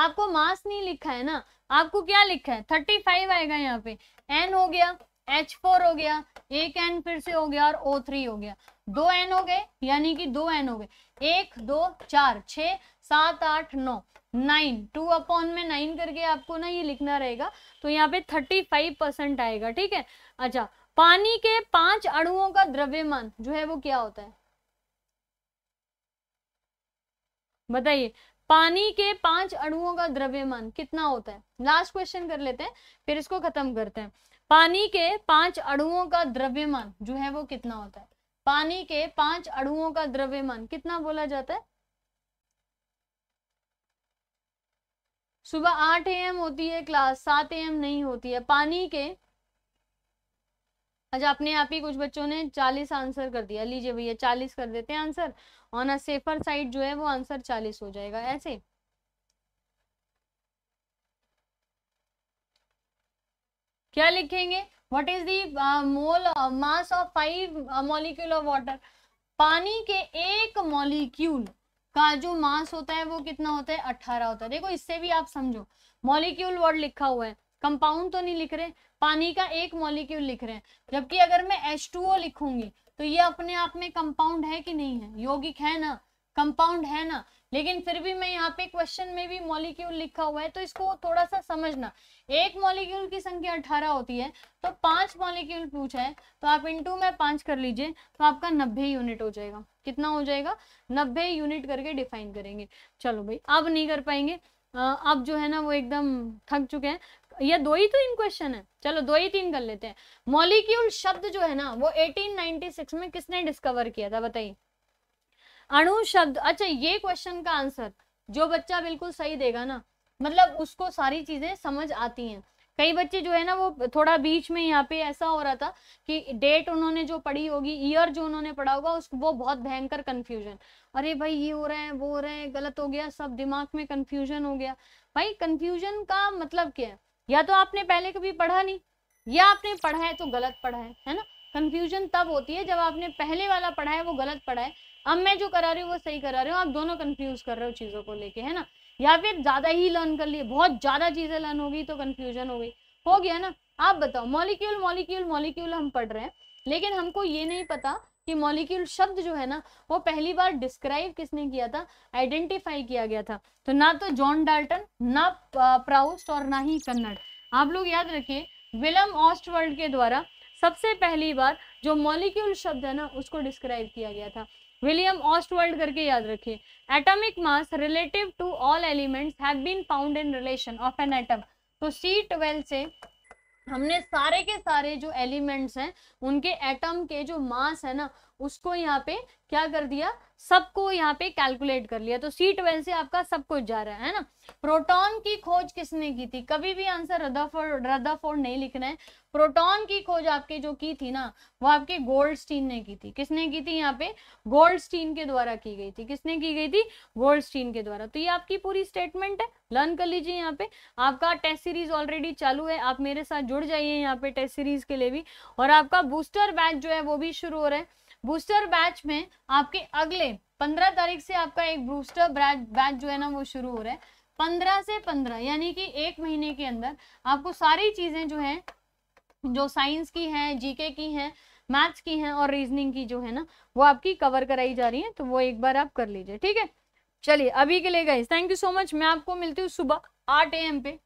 आपको मास नहीं लिखा है ना आपको क्या लिखा है थर्टी फाइव आएगा यहाँ पे एन हो गया एच फोर हो गया एक एन फिर से हो गया और ओ थ्री हो गया दो एन हो गए यानी कि दो एन हो गए एक दो चार छ सात आठ नौ नाइन टू अपॉन में नाइन करके आपको ना ये लिखना रहेगा तो यहाँ पे थर्टी फाइव परसेंट आएगा ठीक है अच्छा पानी के पांच अणुओं का द्रव्यमान जो है वो क्या होता है बताइए पानी के पांच अणुओं का द्रव्यमान कितना होता है लास्ट क्वेश्चन कर लेते हैं फिर इसको खत्म करते हैं पानी के पांच अणुओं का द्रव्यमान जो है वो कितना होता है पानी के पांच अणुओं का द्रव्यमान कितना बोला जाता है सुबह आठ एम होती है क्लास सात एम नहीं होती है पानी के अच्छा अपने आप ही कुछ बच्चों ने चालीस आंसर कर दिया लीजिए भैया चालीस कर देते हैं answer on a safer side जो है वो आंसर चालीस हो जाएगा ऐसे क्या लिखेंगे what is the mole mass of five molecule of water पानी के एक मॉलिक्यूल का जो मास होता है वो कितना होता है अट्ठारह होता है देखो इससे भी आप समझो मॉलिक्यूल वर्ड लिखा हुआ है कंपाउंड तो नहीं लिख रहे पानी का एक मॉलिक्यूल लिख रहे हैं जबकि अगर मैं एच टू ओ लिखूंगी तो ये अपने आप में कंपाउंड है कि नहीं है यौगिक है ना कंपाउंड है ना लेकिन फिर भी मैं यहाँ पे क्वेश्चन में भी मॉलिक्यूल लिखा हुआ है तो इसको थोड़ा सा समझना एक मॉलिक्यूल की संख्या अठारह होती है तो पांच मॉलिक्यूल पूछा है तो आप इंटू में पांच कर लीजिए तो आपका नब्बे यूनिट हो जाएगा कितना हो जाएगा नब्बे यूनिट करके डिफाइन करेंगे चलो भाई अब नहीं कर पाएंगे अब जो है ना वो एकदम थक चुके हैं यह दो ही तो इन क्वेश्चन है चलो दो ही तीन कर लेते हैं मॉलिक्यूल शब्द जो है ना वो 1896 में किसने डिस्कवर किया था बताइए अणु शब्द अच्छा ये क्वेश्चन का आंसर जो बच्चा बिल्कुल सही देगा ना मतलब उसको सारी चीजें समझ आती हैं कई बच्चे जो है ना वो थोड़ा बीच में यहाँ पे ऐसा हो रहा था कि डेट उन्होंने जो पढ़ी होगी ईयर जो उन्होंने पढ़ा होगा उस वो बहुत भयंकर कंफ्यूजन अरे भाई ये हो रहा है वो हो रहा है गलत हो गया सब दिमाग में कंफ्यूजन हो गया भाई कंफ्यूजन का मतलब क्या है या तो आपने पहले कभी पढ़ा नहीं या आपने पढ़ा है तो गलत पढ़ा है है ना कंफ्यूजन तब होती है जब आपने पहले वाला पढ़ा है वो गलत पढ़ा है अब मैं जो करा रही हूँ वो सही करा रही हूँ आप दोनों कंफ्यूज कर रहे हो चीज़ों को लेके है ना या फिर ज़्यादा ही लर्न कर लिए बहुत ज़्यादा चीज़ें लर्न होगी तो कन्फ्यूजन हो गई हो गया ना आप बताओ मॉलिक्यूल मॉलिक्यूल मॉलिक्यूल हम पढ़ रहे हैं लेकिन हमको ये नहीं पता कि मॉलिक्यूल शब्द जो है ना वो पहली बार डिस्क्राइब किसने किया था आइडेंटिफाई किया गया था तो ना तो जॉन डाल्टन ना प्राउस्ट और ना ही कन्नड़ आप लोग याद रखिए विलम ऑस्टवर्ल्ड के द्वारा सबसे पहली बार जो मॉलिक्यूल शब्द है ना उसको डिस्क्राइब किया गया था विलियम ऑस्टवर्ल्ड करके याद रखिए atomic mass relative to all elements have been found in relation of an atom तो सी ट्वेल्व से हमने सारे के सारे जो एलिमेंट्स हैं उनके एटम के जो मास है ना उसको यहाँ पे क्या कर दिया सबको यहाँ पे कैलकुलेट कर लिया तो सी ट्वेल्व से आपका सब कुछ जा रहा है ना प्रोटॉन की खोज किसने की थी कभी भी आंसर रदाफोर्ड रदाफोर्ड नहीं लिखना है प्रोटॉन की खोज आपके जो की थी ना वो आपके स्टीन ने की थी किसने की थी यहाँ पे स्टीन के द्वारा की गई थी किसने की गई थी स्टीन के द्वारा तो ये आपकी पूरी स्टेटमेंट है लर्न कर लीजिए यहाँ पे आपका टेस्ट सीरीज ऑलरेडी चालू है आप मेरे साथ जुड़ जाइए यहाँ पे टेस्ट सीरीज के लिए भी और आपका बूस्टर बैच जो है वो भी शुरू हो रहा है बूस्टर बैच में आपके अगले पंद्रह तारीख से आपका एक बूस्टर बैच जो है ना वो शुरू हो रहा है पंद्रह से पंद्रह यानी कि एक महीने के अंदर आपको सारी चीजें जो है जो साइंस की है जीके की है मैथ्स की है और रीजनिंग की जो है ना वो आपकी कवर कराई जा रही है तो वो एक बार आप कर लीजिए ठीक है चलिए अभी के लिए गए थैंक यू सो मच मैं आपको मिलती हूँ सुबह आठ ए पे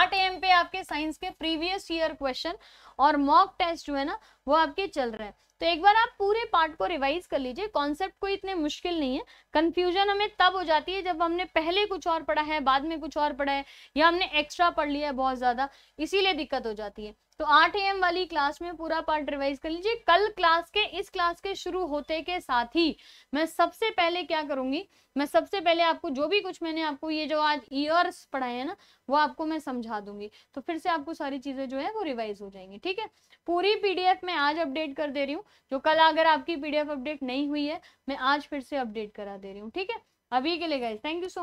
आठ ए पे आपके साइंस के प्रीवियस ईयर क्वेश्चन और मॉक टेस्ट जो है ना वो आपके चल रहे हैं तो एक बार आप पूरे पार्ट को रिवाइज कर लीजिए कॉन्सेप्ट कोई इतने मुश्किल नहीं है कंफ्यूजन हमें तब हो जाती है जब हमने पहले कुछ और पढ़ा है बाद में कुछ और पढ़ा है या हमने एक्स्ट्रा पढ़ लिया है बहुत ज़्यादा इसीलिए दिक्कत हो जाती है तो आठ एम वाली क्लास में पूरा पार्ट रिवाइज कर लीजिए कल क्लास के इस क्लास के शुरू होते के साथ ही मैं सबसे पहले क्या करूंगी मैं सबसे पहले आपको जो भी कुछ मैंने आपको ये जो आज ईयर्स पढ़ाए हैं ना वो आपको मैं समझा दूंगी तो फिर से आपको सारी चीजें जो है वो रिवाइज हो जाएंगी ठीक है पूरी पीडीएफ मैं आज अपडेट कर दे रही हूँ जो कल अगर आपकी पीडीएफ अपडेट नहीं हुई है मैं आज फिर से अपडेट करा दे रही हूँ ठीक है अभी के लिए गए थैंक यू सो